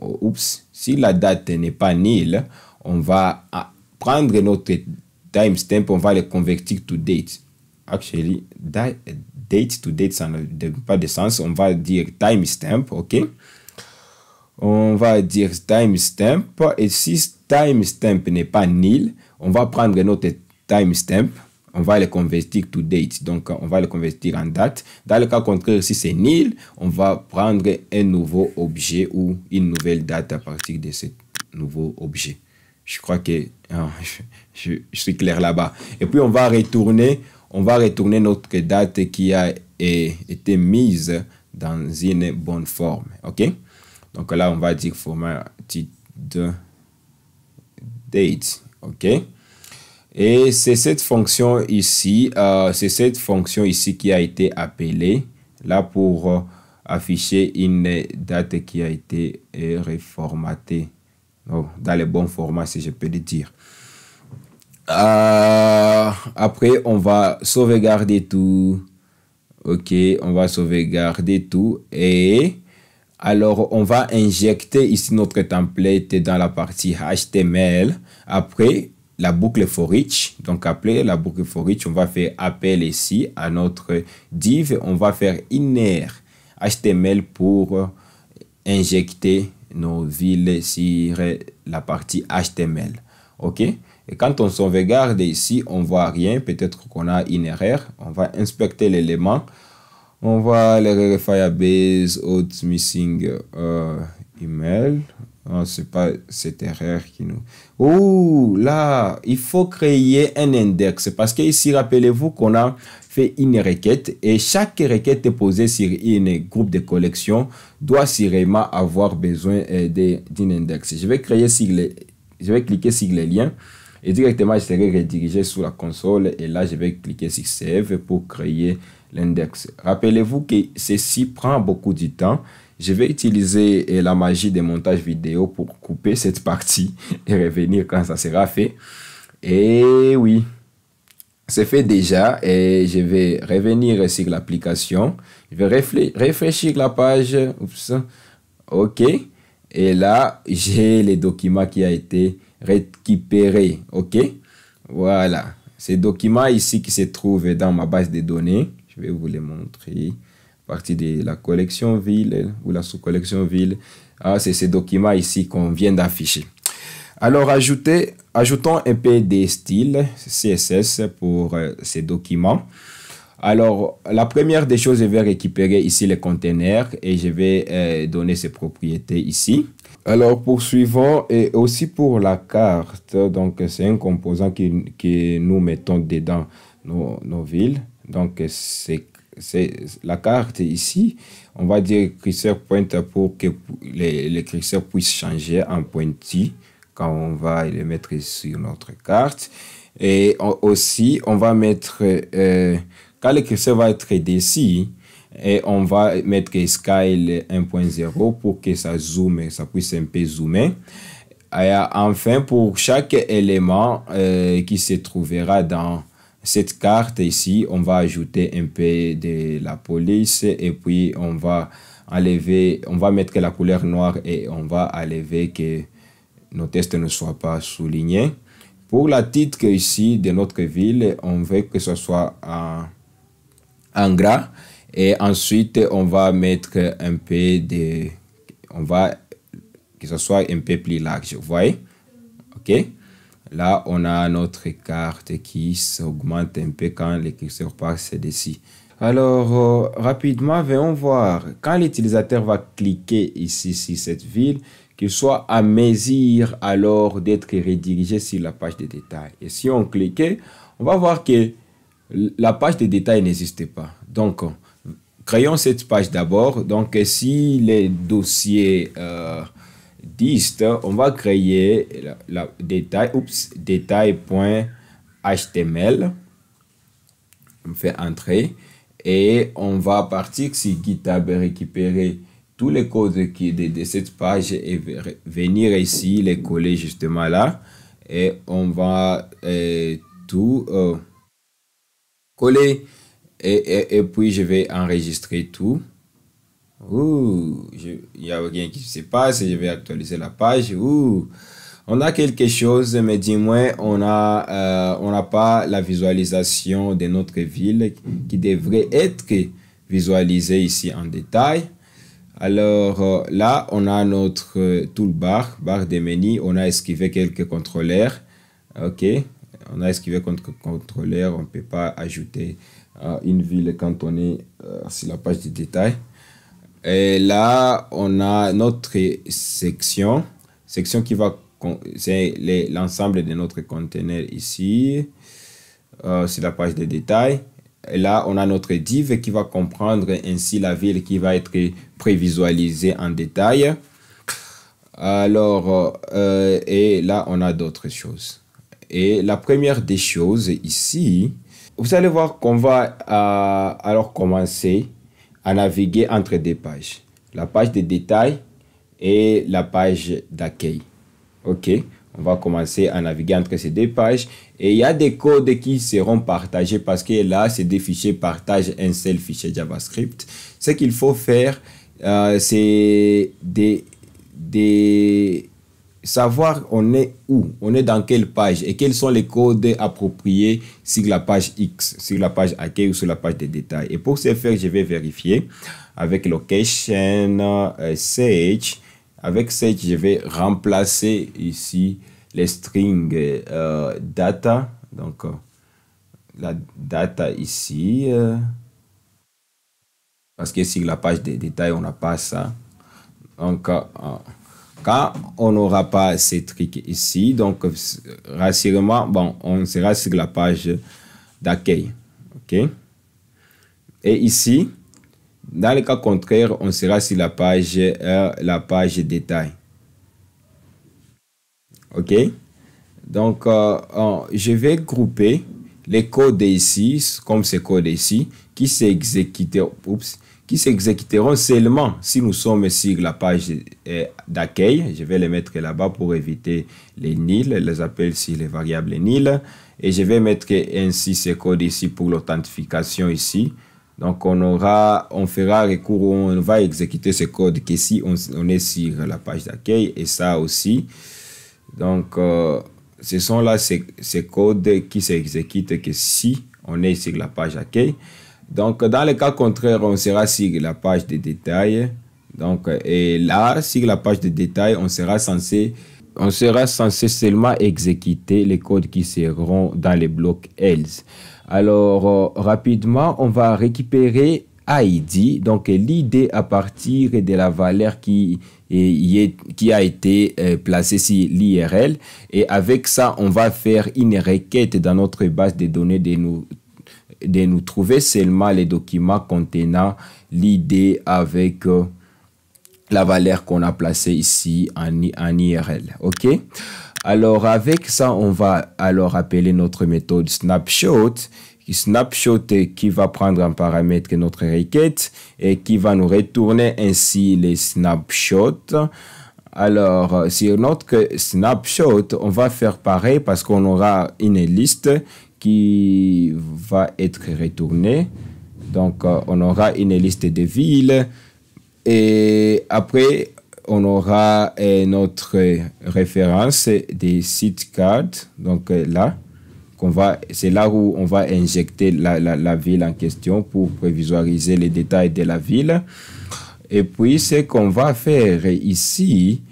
oh, oups, si la date n'est pas nil on va ah, prendre notre timestamp, on va le convertir to date actually date to date ça n'a pas de sens on va dire timestamp ok on va dire timestamp et si timestamp n'est pas nil on va prendre notre timestamp on va le convertir to date. Donc, on va le convertir en date. Dans le cas contraire, si c'est nil, on va prendre un nouveau objet ou une nouvelle date à partir de ce nouveau objet. Je crois que hein, je, suis clair là-bas. Et puis, on va retourner on va retourner notre date qui a eh, été mise dans une bonne forme. OK? Donc là, on va dire format de date. OK? Et c'est cette fonction ici, euh, c'est cette fonction ici qui a été appelée là pour euh, afficher une date qui a été eh, reformatée oh, dans le bon format, si je peux le dire. Euh, après, on va sauvegarder tout. Ok, on va sauvegarder tout. Et alors, on va injecter ici notre template dans la partie HTML. Après, la boucle for each. Donc, après la boucle for each, on va faire appel ici à notre div. On va faire inner HTML pour injecter nos villes sur la partie HTML. OK? Et quand on sauvegarde ici, on voit rien. Peut-être qu'on a une erreur. On va inspecter l'élément. On voit l'erreur Firebase, out missing euh, email. Ce c'est pas cette erreur qui nous... Ouh, là, il faut créer un index parce que ici, rappelez-vous qu'on a fait une requête et chaque requête posée sur un groupe de collection doit sûrement avoir besoin euh, d'un index. Je vais créer Je vais cliquer sur les liens. Et directement, je serai redirigé sur la console et là, je vais cliquer sur Save pour créer l'index. Rappelez-vous que ceci prend beaucoup de temps. Je vais utiliser eh, la magie des montages vidéo pour couper cette partie <laughs> et revenir quand ça sera fait. Et oui, c'est fait déjà et je vais revenir sur l'application. Je vais réfléchir la page. Oups. OK. Et là, j'ai les documents qui a été récupérer. OK Voilà. Ces documents ici qui se trouvent dans ma base de données, je vais vous les montrer partie de la collection ville ou la sous-collection ville. Ah, C'est ces documents ici qu'on vient d'afficher. Alors, ajouter, ajoutons un peu de style CSS pour euh, ces documents. Alors, la première des choses, je vais récupérer ici les containers et je vais euh, donner ses propriétés ici. Alors, poursuivons, et aussi pour la carte, donc c'est un composant qui, nous mettons dedans nos, villes. Donc, c'est la carte ici, on va dire curseur pointe pour que les, les changer en pointy quand on va le mettre sur notre carte. Et aussi, on va mettre, euh, quand le va être d'ici, et on va mettre que scale 1.0 pour que ça zoome, ça puisse un peu zoomer. Et enfin, pour chaque élément euh, qui se trouvera dans cette carte ici, on va ajouter un peu de la police et puis on va on va mettre la couleur noire et on va enlever que nos tests ne soient pas soulignés. Pour la titre ici de notre ville, on veut que ce soit en gras. Et ensuite, on va mettre un peu de... On va que ce soit un peu plus large, vous voyez OK Là, on a notre carte qui s'augmente un peu quand le passe d'ici. Alors, euh, rapidement, venons voir. Quand l'utilisateur va cliquer ici sur cette ville, qu'il soit à mesure alors d'être redirigé sur la page de détails Et si on clique, on va voir que la page de détails n'existe pas. Donc, créons cette page d'abord. Donc, si les dossiers euh, on va créer la, détail, oups, détail.html. On fait entrer et on va partir si GitHub et récupérer tous les codes qui de, cette page et venir ici les coller justement là et on va euh, tout euh, coller et, et, puis je vais enregistrer tout. Ouh, il n'y a rien qui se passe, je vais actualiser la page. Ouh, on a quelque chose, mais dis-moi, on euh, n'a pas la visualisation de notre ville qui devrait être visualisée ici en détail. Alors euh, là, on a notre euh, toolbar, barre de menu, on a esquivé quelques contrôleurs. OK, on a esquivé quelques contrôleurs. on ne peut pas ajouter une ville cantonnée euh, sur la page de détails. Et là, on a notre section, section qui va c'est l'ensemble de notre conteneur ici euh, c'est la page de détails. Et là, on a notre div qui va comprendre ainsi la ville qui va être prévisualisée en détail. Alors, euh, et là, on a d'autres choses. Et la première des choses ici, vous allez voir qu'on va euh, alors commencer à naviguer entre deux pages. La page de détails et la page d'accueil. OK on va commencer à naviguer entre ces deux pages. Et il y a des codes qui seront partagés parce que là, c'est des fichiers partagent un seul fichier JavaScript. Ce qu'il faut faire, euh, c'est des savoir on est où, on est dans quelle page et quels sont les codes appropriés sur la page X, sur la page accueil ou sur la page des détails. Et pour ce faire, je vais vérifier avec location euh, search. Avec search, je vais remplacer ici les strings euh, data. Donc, euh, la data ici. Euh, parce que sur la page des détails, on n'a pas ça. Donc, on n'aura pas ces trucs ici, donc rassurez-moi, bon, on sera sur la page d'accueil. OK? Et ici, dans le cas contraire, on sera sur la page, euh, la page détail. OK? Donc, euh, euh, je vais grouper les codes ici, comme ces codes ici, qui s'exécutent, oups, qui s'exécuteront seulement si nous sommes sur la page eh, d'accueil. Je vais les mettre là-bas pour éviter les nils, les appels sur les variables nils. Et je vais mettre ainsi ces codes ici pour l'authentification ici. Donc on aura, on fera recours, on va exécuter ce code que si on, est sur la page d'accueil et ça aussi. Donc euh, ce sont là ces, ces codes qui s'exécutent que si on est sur la page d'accueil. Donc, dans le cas contraire, on sera sur la page de détails. Donc, et là, sur la page de détails, on sera censé, on sera censé seulement exécuter les codes qui seront dans les blocs else. Alors, euh, rapidement, on va récupérer ID, donc l'ID à partir de la valeur qui, est, qui a été euh, placée sur l'IRL. Et avec ça, on va faire une requête dans notre base de données de nos de nous trouver seulement les documents contenant l'idée avec euh, la valeur qu'on a placée ici en, en IRL. OK? Alors, avec ça, on va alors appeler notre méthode snapshot snapshot qui va prendre en paramètre notre requête et qui va nous retourner ainsi les snapshots. Alors, euh, sur notre snapshot, on va faire pareil parce qu'on aura une liste qui va être retourné Donc, euh, on aura une liste de villes et après, on aura notre référence des sites cards Donc, euh, là, qu'on va, c'est là où on va injecter la, la, la, ville en question pour prévisualiser les détails de la ville. Et puis, ce qu'on va faire ici,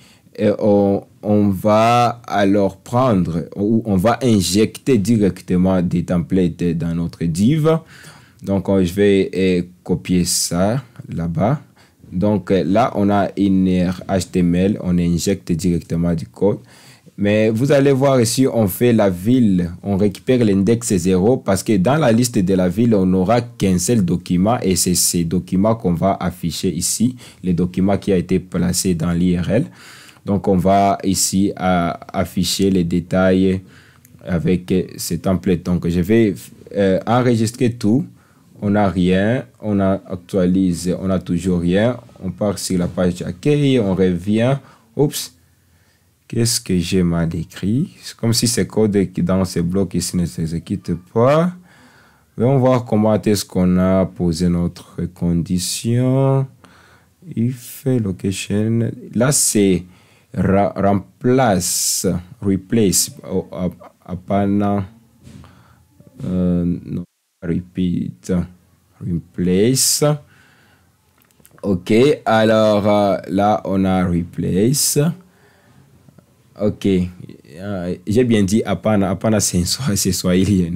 euh, on, on va alors prendre ou on va injecter directement des templates dans notre div. Donc, euh, je vais euh, copier ça là-bas. Donc euh, là, on a une HTML, on injecte directement du code. Mais vous allez voir ici, on fait la ville, on récupère l'index 0 parce que dans la liste de la ville, on n'aura qu'un seul document et c'est ces documents qu'on va afficher ici, le documents qui a été placé dans l'IRL. Donc on va ici afficher les détails avec ce template. Donc je vais euh, enregistrer tout. On n'a rien, on actualise, on n'a toujours rien. On part sur la page d'accueil, on revient. Oups, qu'est-ce que j'ai mal écrit C'est comme si ces code dans ce bloc ici ne s'exécute pas. Voyons voir comment est-ce qu'on a posé notre condition. If location. Là, c'est Ra remplace, replace, apana, euh, repeat, replace. Ok, alors eh, là on a replace. Ok, euh, j'ai bien dit apana apana c'est c'est swahili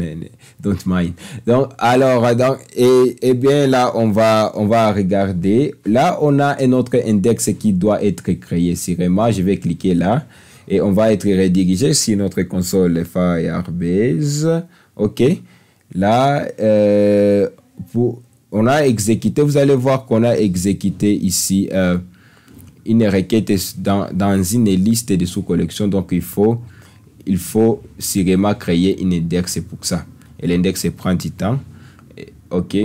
don't mind donc alors euh, donc et, et, bien là on va on va regarder là on a un autre index qui doit être créé vraiment je vais cliquer là et on va être redirigé sur notre console Firebase ok là euh, on a exécuté vous allez voir qu'on a exécuté ici une requête dans, dans une liste de sous-collections. Donc, il faut, il faut créer une index pour ça. Et l'index prend du temps. OK.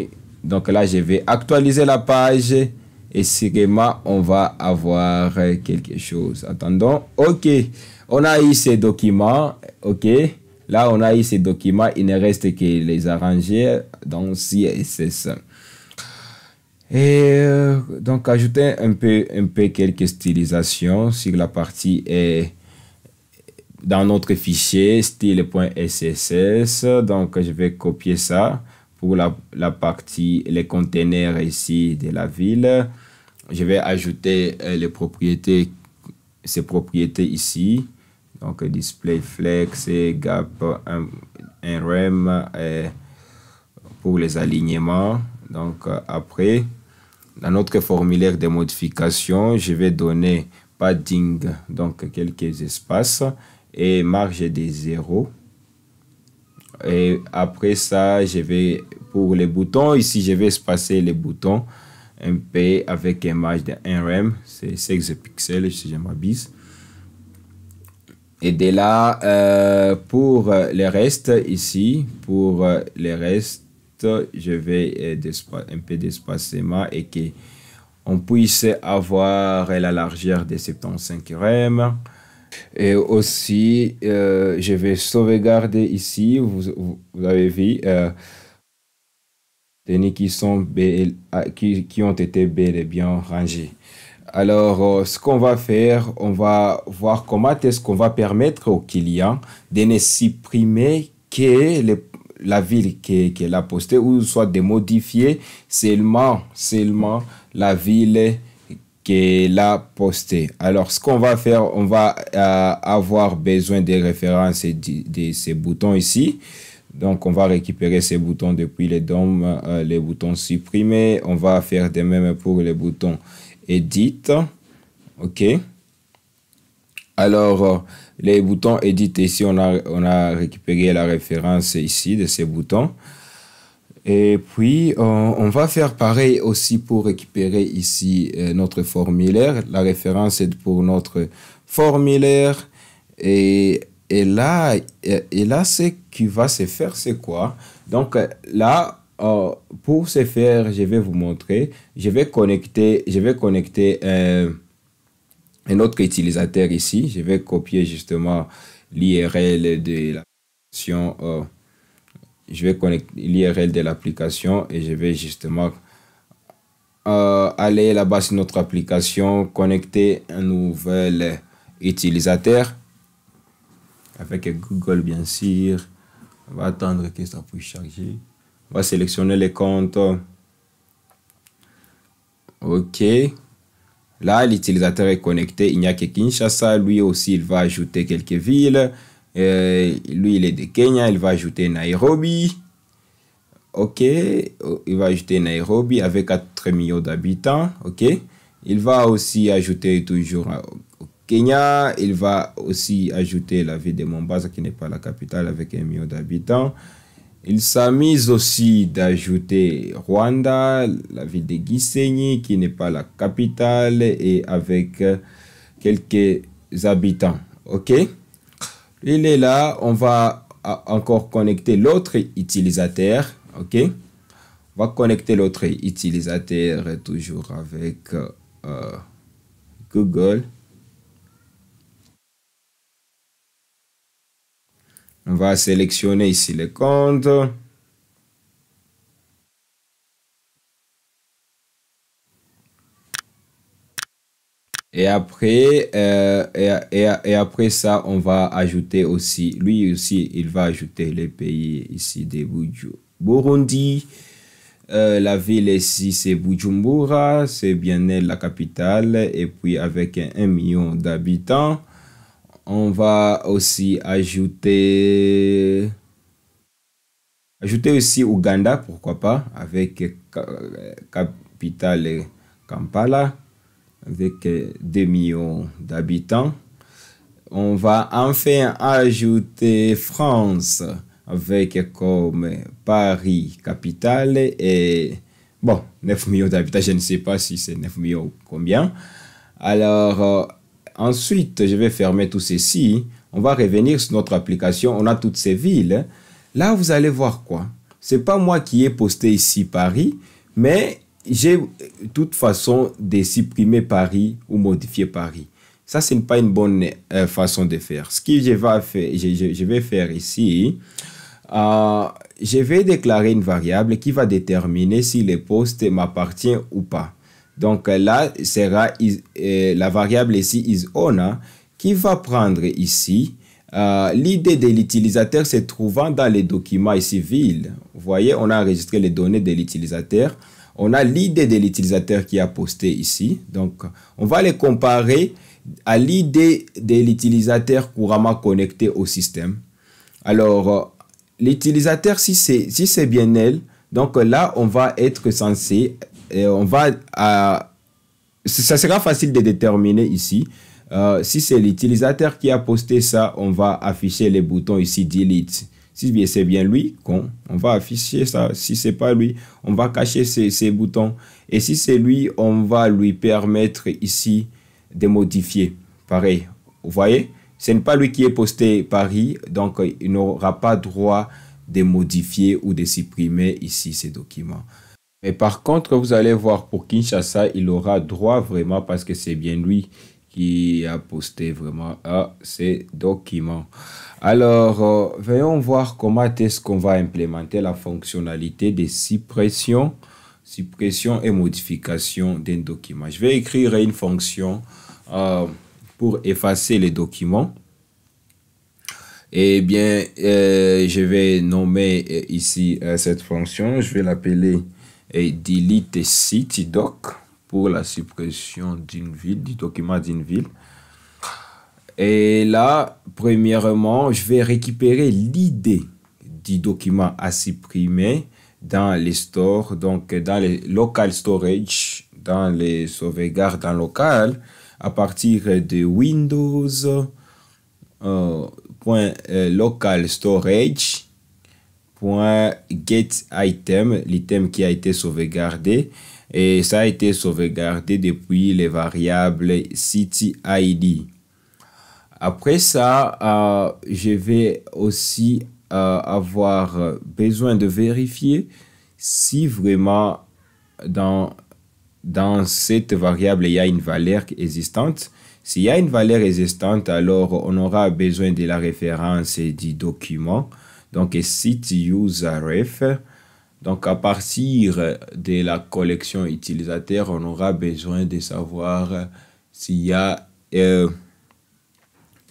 Donc là, je vais actualiser la page. Et sûrement, on va avoir quelque chose. Attendons. OK. On a eu ces documents. OK. Là, on a eu ces documents. Il ne reste que les arranger dans CSS. Et euh, donc ajouter un peu, un peu quelques stylisations sur la partie est dans notre fichier style.sss. Donc je vais copier ça pour la, la partie, les conteneurs ici de la ville. Je vais ajouter euh, les propriétés, ces propriétés ici. Donc display flex, gap, un, rem euh, pour les alignements. Donc après, dans notre formulaire de modification, je vais donner padding, donc quelques espaces, et marge de 0. Et après ça, je vais, pour les boutons, ici, je vais espacer les boutons un peu avec une marge de 1 rem, c'est 6 pixels si ma bise. Et de là, euh, pour le reste, ici, pour les restes je vais euh, un peu d'espacement et que on puisse avoir la largeur de 75 rem. Et aussi, euh, je vais sauvegarder ici, vous, avez vu, euh, qui, sont ah, qui, qui, ont été bel et bien rangés. Alors, euh, ce qu'on va faire, on va voir comment est-ce qu'on va permettre aux clients de ne supprimer que les la ville qui a la postée ou soit de modifier seulement, seulement la ville qui a la postée. Alors, ce qu'on va faire, on va euh, avoir besoin des références de, ces boutons ici. Donc, on va récupérer ces boutons depuis les DOM, euh, les boutons supprimés. On va faire de même pour les boutons Edit. OK. Alors, les boutons Edit ici, on a, on a récupéré la référence ici de ces boutons. Et puis, on, va faire pareil aussi pour récupérer ici euh, notre formulaire. La référence est pour notre formulaire. Et, là, et, là ce qui va se faire, c'est quoi Donc là, euh, pour se faire, je vais vous montrer. Je vais connecter, je vais connecter euh, un autre utilisateur ici. Je vais copier justement l'IRL de l'application. Euh, je vais connecter l'IRL de l'application et je vais justement euh, aller là-bas sur notre application, connecter un nouvel utilisateur avec Google bien sûr. On va attendre que ça puisse charger. On va sélectionner les comptes. OK. Là, l'utilisateur est connecté, il n'y a que Kinshasa. Lui aussi, il va ajouter quelques villes. Euh, lui, il est de Kenya, il va ajouter Nairobi. OK, oh, il va ajouter Nairobi avec 4 millions d'habitants. OK, il va aussi ajouter toujours au euh, Kenya. Il va aussi ajouter la ville de Mombasa qui n'est pas la capitale avec 1 million d'habitants. Il s'amuse aussi d'ajouter Rwanda, la ville de Gisenyi qui n'est pas la capitale et avec euh, quelques habitants. OK Il est là, on va euh, encore connecter l'autre utilisateur. OK On va connecter l'autre utilisateur toujours avec euh, Google. On va sélectionner ici les comptes. Et après, euh, et, après ça, on va ajouter aussi, lui aussi, il va ajouter les pays ici des Burundi. Euh, la ville ici, c'est Bujumbura, c'est bien la capitale, et puis avec un million d'habitants on va aussi ajouter ajouter aussi Ouganda pourquoi pas avec euh, euh, capitale Kampala avec 2 euh, millions d'habitants on va enfin ajouter France avec comme Paris capitale et bon 9 millions d'habitants je ne sais pas si c'est 9 millions combien alors Ensuite, je vais fermer tout ceci. On va revenir sur notre application. On a toutes ces villes. Là, vous allez voir quoi C'est pas moi qui ai posté ici Paris, mais j'ai toute façon de supprimer Paris ou modifier Paris. Ça, ce n'est pas une bonne euh, façon de faire. Ce que je vais faire, vais faire ici, euh, je vais déclarer une variable qui va déterminer si le poste m'appartient ou pas. Donc euh, là, sera euh, la variable ici is hein, qui va prendre ici euh, l'idée de l'utilisateur se trouvant dans les documents ici ville. Vous voyez, on a enregistré les données de l'utilisateur. On a l'idée de l'utilisateur qui a posté ici. Donc, on va les comparer à l'idée de l'utilisateur couramment connecté au système. Alors, l'utilisateur, si c'est bien elle, donc là, on va être censé on va euh, Ça sera facile de déterminer ici. Euh, si c'est l'utilisateur qui a posté ça, on va afficher les boutons ici Delete. Si c'est bien lui, on, va afficher ça. Si c'est pas lui, on va cacher ces, boutons. Et si c'est lui, on va lui permettre ici de modifier. Pareil, vous voyez, ce n'est pas lui qui est posté Paris, donc il n'aura pas droit de modifier ou de supprimer ici ces documents. Mais par contre, vous allez voir pour Kinshasa, il aura droit vraiment parce que c'est bien lui qui a posté vraiment à ah, ces documents. Alors, euh, voyons voir comment est-ce qu'on va implémenter la fonctionnalité de suppression, suppression et modification d'un document. Je vais écrire une fonction euh, pour effacer les documents. Eh bien, euh, je vais nommer ici cette fonction. Je vais l'appeler et delete city doc pour la suppression d'une ville, du document d'une ville. Et là, premièrement, je vais récupérer l'idée du document à supprimer dans les stores, donc dans les local storage, dans les sauvegardes en local, à partir de Windows, euh, point, euh, local storage, .getItem, l'item qui a été sauvegardé. Et ça a été sauvegardé depuis les variables CityID. Après ça, euh, je vais aussi euh, avoir besoin de vérifier si vraiment dans, dans cette variable, il y a une valeur existante. S'il y a une valeur existante, alors on aura besoin de la référence du document donc, site user ref, donc à partir de la collection utilisateur, on aura besoin de savoir s'il y a euh,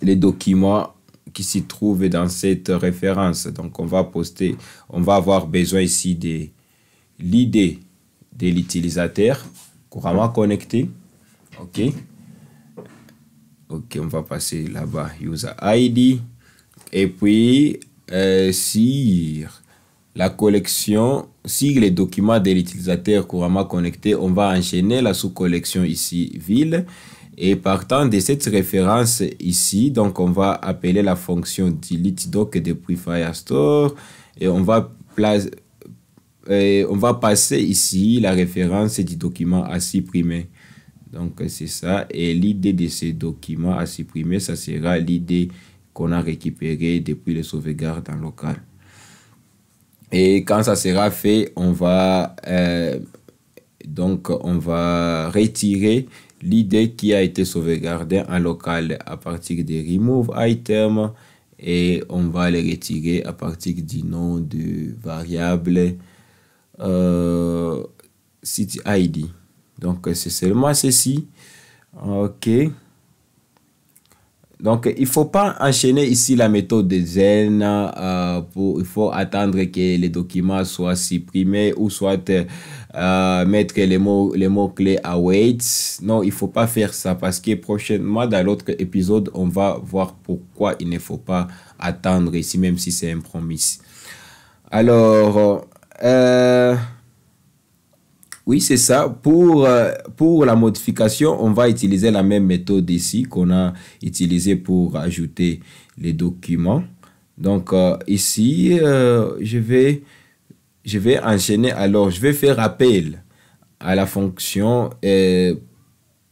les documents qui s'y trouvent dans cette référence. Donc on va poster, on va avoir besoin ici de l'idée de l'utilisateur couramment connecté. OK. OK, on va passer là-bas, user ID. Et puis, euh, si la collection, si les documents de l'utilisateur couramment connectés, on va enchaîner la sous-collection ici ville. Et partant de cette référence ici, donc on va appeler la fonction delete doc depuis Firestore et on va place, et euh, on va passer ici la référence du document à supprimer. Donc c'est ça. Et l'idée de ce document à supprimer, ça sera l'idée a récupéré depuis le sauvegarde en local. Et quand ça sera fait, on va, euh, donc on va retirer l'idée qui a été sauvegardée en local à partir des remove items et on va les retirer à partir du nom de variable city euh, id. Donc c'est seulement ceci. Ok. Donc, il ne faut pas enchaîner ici la méthode de Zen. Euh, pour, il faut attendre que les documents soient supprimés ou soit euh, mettre les mots, les mots clés await. Non, il ne faut pas faire ça parce que prochainement, dans l'autre épisode, on va voir pourquoi il ne faut pas attendre ici, même si c'est un promise. Alors, euh, oui, c'est ça. Pour, euh, pour la modification, on va utiliser la même méthode ici qu'on a utilisée pour ajouter les documents. Donc euh, ici, euh, je, vais, je vais enchaîner. Alors, je vais faire appel à la fonction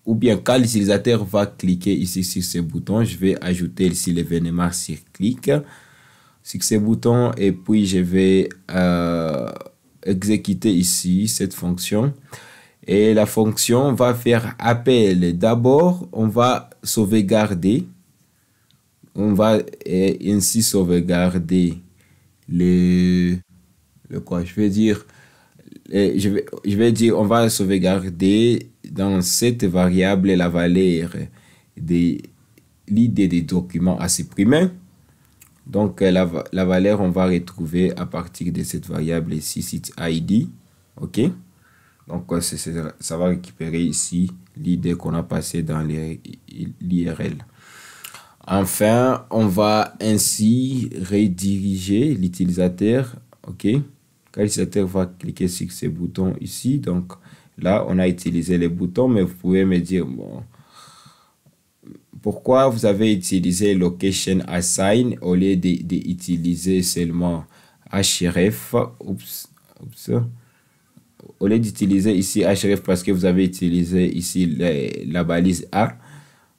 ou bien quand l'utilisateur va cliquer ici sur ce bouton, je vais ajouter ici l'événement sur clic sur ce bouton et puis je vais exécuter ici cette fonction. Et la fonction va faire appel. D'abord, on va sauvegarder. On va ainsi sauvegarder le, le quoi Je vais dire, je vais, je vais dire, on va sauvegarder dans cette variable la valeur de l'idée des documents à supprimer. Donc euh, la, valeur, on va retrouver à partir de cette variable ici, site ID. OK Donc euh, ça va récupérer ici l'idée qu'on a passée dans l'IRL. Enfin, on va ainsi rediriger l'utilisateur. OK l'utilisateur va cliquer sur ce bouton ici, donc là, on a utilisé les boutons, mais vous pouvez me dire, bon, pourquoi vous avez utilisé location assign au lieu d'utiliser seulement href oups, oups, au lieu d'utiliser ici href parce que vous avez utilisé ici la balise A.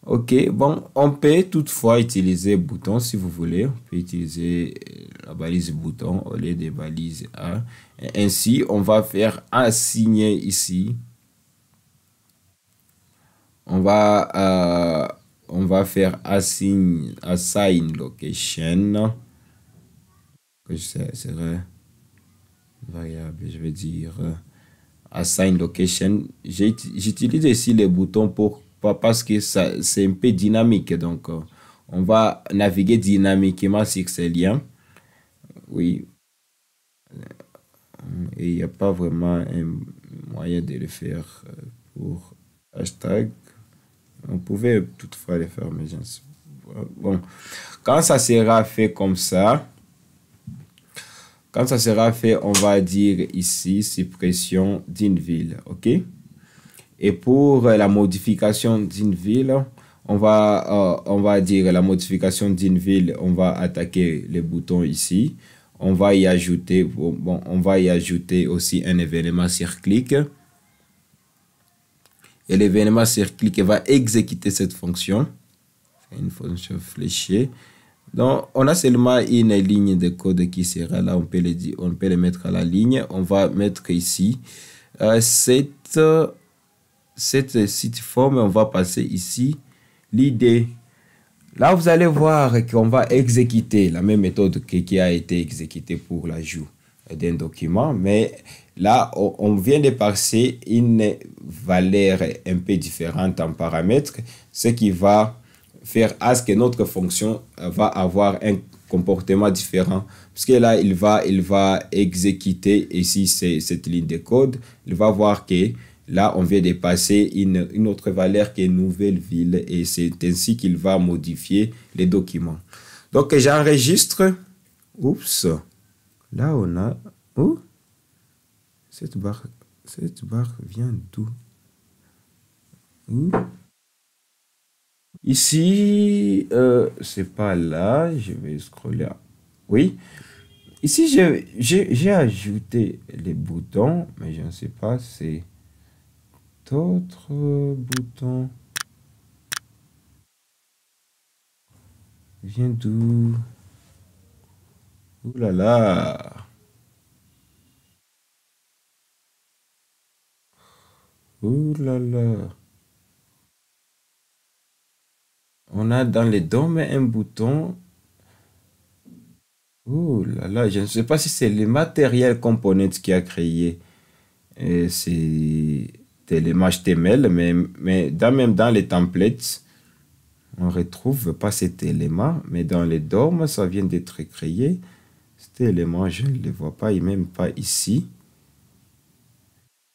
Ok, bon, on peut toutefois utiliser bouton si vous voulez. On peut utiliser euh, la balise bouton au lieu des balises A. ainsi, on va faire assigner ici. On va euh, on va faire assign, assign location. C'est vrai. Variable, je vais dire euh, assign location. J'utilise ici les boutons pour parce que c'est un peu dynamique. Donc, euh, on va naviguer dynamiquement sur ces liens. Oui. Et il n'y a pas vraiment un moyen de le faire euh, pour hashtag. On pouvait toutefois les faire, mais Bon, quand ça sera fait comme ça, quand ça sera fait, on va dire ici suppression d'une ville, ok? Et pour la modification d'une ville, on va, euh, on va dire la modification d'une ville, on va attaquer le bouton ici. On va y ajouter, bon, on va y ajouter aussi un événement circlique. clic et l'événement circuit va exécuter cette fonction. une fonction fléchée. Donc, on a seulement une ligne de code qui sera là. On peut le on peut mettre à la ligne. On va mettre ici euh, cette, cette site form. On va passer ici l'idée. Là, vous allez voir qu'on va exécuter la même méthode qui a été exécutée pour l'ajout d'un document, mais Là, on vient de passer une valeur un peu différente en paramètres, ce qui va faire à ce que notre fonction va avoir un comportement différent. Parce que là, il va, il va exécuter ici cette ligne de code. Il va voir que là, on vient de passer une, autre valeur qui est nouvelle ville et c'est ainsi qu'il va modifier les documents. Donc, j'enregistre. Oups. Là, on a... Cette barre, cette barre vient d'où Ici, euh, c'est pas là, je vais scroller. Oui. Ici, j'ai ajouté les boutons, mais je ne sais pas, c'est d'autres boutons. Vient d'où Ouh là là là là. On a dans les dômes un bouton. oh là là, je ne sais pas si c'est le matériel component qui a créé ces éléments HTML, mais, mais dans, même dans les templates, on retrouve pas cet élément, mais dans les dômes, ça vient d'être créé. Cet élément, je ne le vois pas, et même pas ici.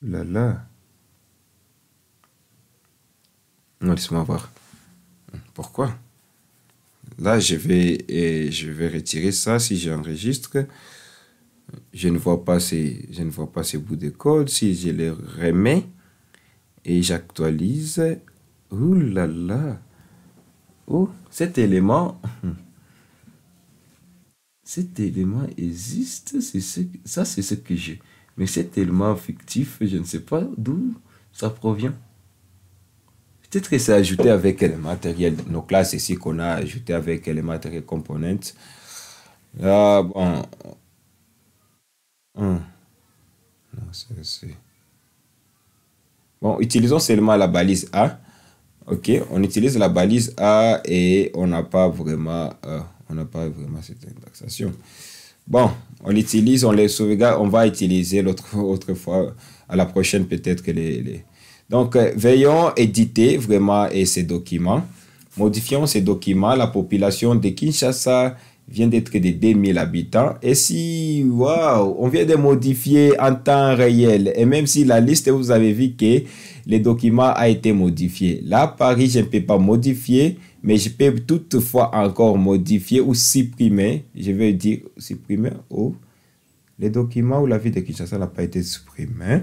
là là. Non, laisse-moi voir. Pourquoi Là, je vais, et eh, je vais retirer ça si j'enregistre. Je ne vois pas ces, je ne vois pas bouts de code. Si je les remets et j'actualise, ouh là là, oh, cet élément, <laughs> cet élément existe. C'est ça, c'est ce que j'ai. Mais cet élément fictif, je ne sais pas d'où ça provient. Peut-être que c'est ajouté avec les matériels. Nos classes ici qu'on a ajouté avec les matériels components. Là, ah, bon. Hum. Non, c'est. Bon, utilisons seulement la balise A. Ok, on utilise la balise A et on n'a pas vraiment, euh, on n'a pas vraiment cette indexation. Bon, on l'utilise, on les sauvegarde, on va utiliser l'autre, fois à la prochaine peut-être que les donc, euh, veillons éditer vraiment ces documents. Modifions ces documents. La population de Kinshasa vient d'être de 2000 habitants. Et si, waouh, on vient de modifier en temps réel, et même si la liste, vous avez vu que les documents a été modifié. Là, Paris, je ne peux pas modifier, mais je peux toutefois encore modifier ou supprimer. Je vais dire supprimer. Oh, les documents ou la ville de Kinshasa n'a pas été supprimée.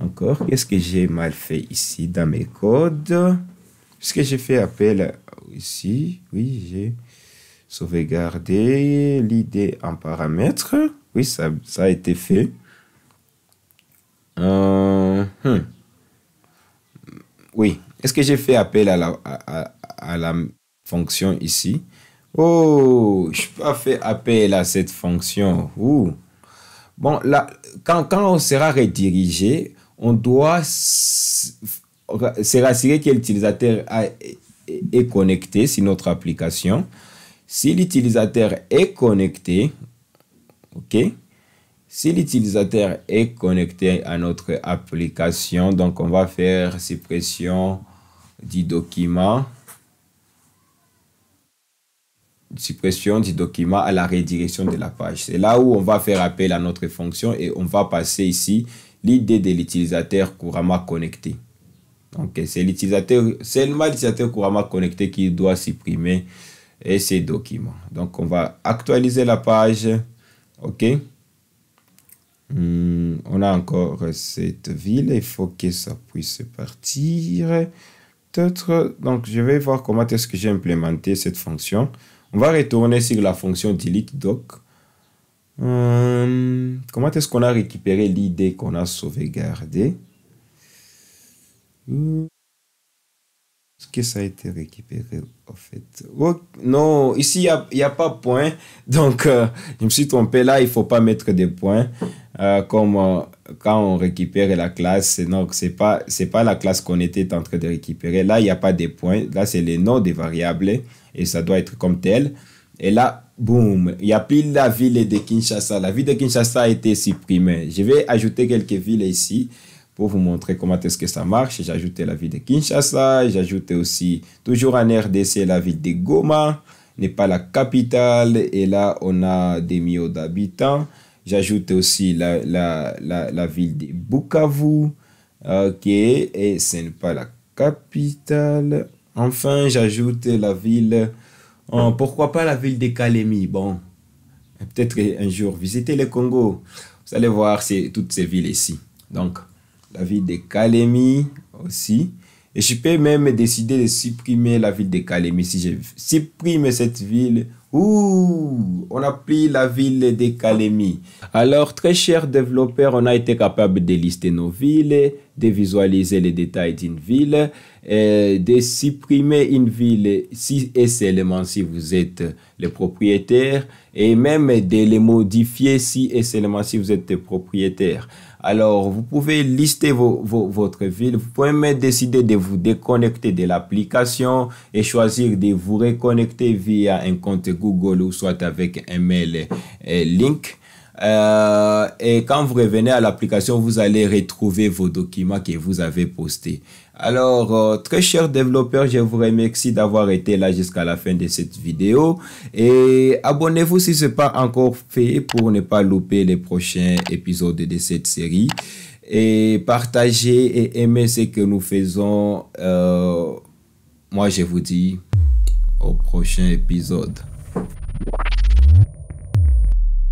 Encore, qu'est-ce que j'ai mal fait ici dans mes codes Est-ce que j'ai fait appel ici Oui, j'ai sauvegardé l'idée en paramètres. Oui, ça, a été fait. Euh, hmm. Oui, est-ce que j'ai fait appel à la, à, la fonction ici Oh, je n'ai pas fait appel à cette fonction. Bon, là, quand, quand on sera redirigé, on doit se rassurer que l'utilisateur est connecté sur notre application. Si l'utilisateur est connecté, OK si l'utilisateur est connecté à notre application, donc on va faire suppression du document. Suppression du document à la redirection de la page. C'est là où on va faire appel à notre fonction et on va passer ici l'idée de l'utilisateur couramment connecté. Donc c'est l'utilisateur, seulement l'utilisateur couramment connecté qui doit supprimer ces documents. Donc on va actualiser la page. OK. Hmm, on a encore cette ville. Il faut que ça puisse partir. Peut-être, donc je vais voir comment est-ce que j'ai implémenté cette fonction. On va retourner sur la fonction delete doc. Hmm. Comment est-ce qu'on a récupéré l'idée qu'on a sauvegardée Est-ce que ça a été récupéré en fait oh, Non, ici il n'y a, pas pas point. <laughs> Donc euh, je me suis trompé là, il ne faut pas mettre des points. Euh, comme euh, quand on récupère la classe, non, ce n'est pas, pas la classe qu'on était en train de récupérer. Là, il n'y a pas de points. Là, c'est les noms des variables et ça doit être comme tel. Et là, Boum, il y a plus la ville de Kinshasa. La ville de Kinshasa a été supprimée. Je vais ajouter quelques villes ici pour vous montrer comment est-ce que ça marche. J'ajoute la ville de Kinshasa, J'ajoute aussi, toujours en RDC, la ville de Goma, n'est pas la capitale, et là on a des millions d'habitants. J'ajoute aussi la, ville de Bukavu, ok, et ce n'est pas la capitale. Enfin, j'ajoute la ville Oh, pourquoi pas la ville de Kalemi Bon, peut-être un jour visiter le Congo. Vous allez voir toutes ces villes ici. Donc, la ville de Kalemi aussi. Et je peux même décider de supprimer la ville de Kalemi. Si je supprime cette ville, Ouh, on a pris la ville de Kalemi. Alors, très cher développeurs, on a été capable de lister nos villes, de visualiser les détails d'une ville, de supprimer une ville si et seulement si vous êtes le propriétaire, et même de les modifier si et seulement si vous êtes propriétaire. Alors, vous pouvez lister votre ville. Vous pouvez même décider de vous déconnecter de l'application et choisir de vous reconnecter via un compte Google ou soit avec un mail euh, link. Euh, et quand vous revenez à l'application, vous allez retrouver vos documents que vous avez postés. Alors, euh, très chers développeurs, je vous remercie d'avoir été là jusqu'à la fin de cette vidéo. Et abonnez-vous si ce n'est pas encore fait pour ne pas louper les prochains épisodes de cette série. Et partagez et aimez ce que nous faisons. Euh, moi, je vous dis au prochain épisode.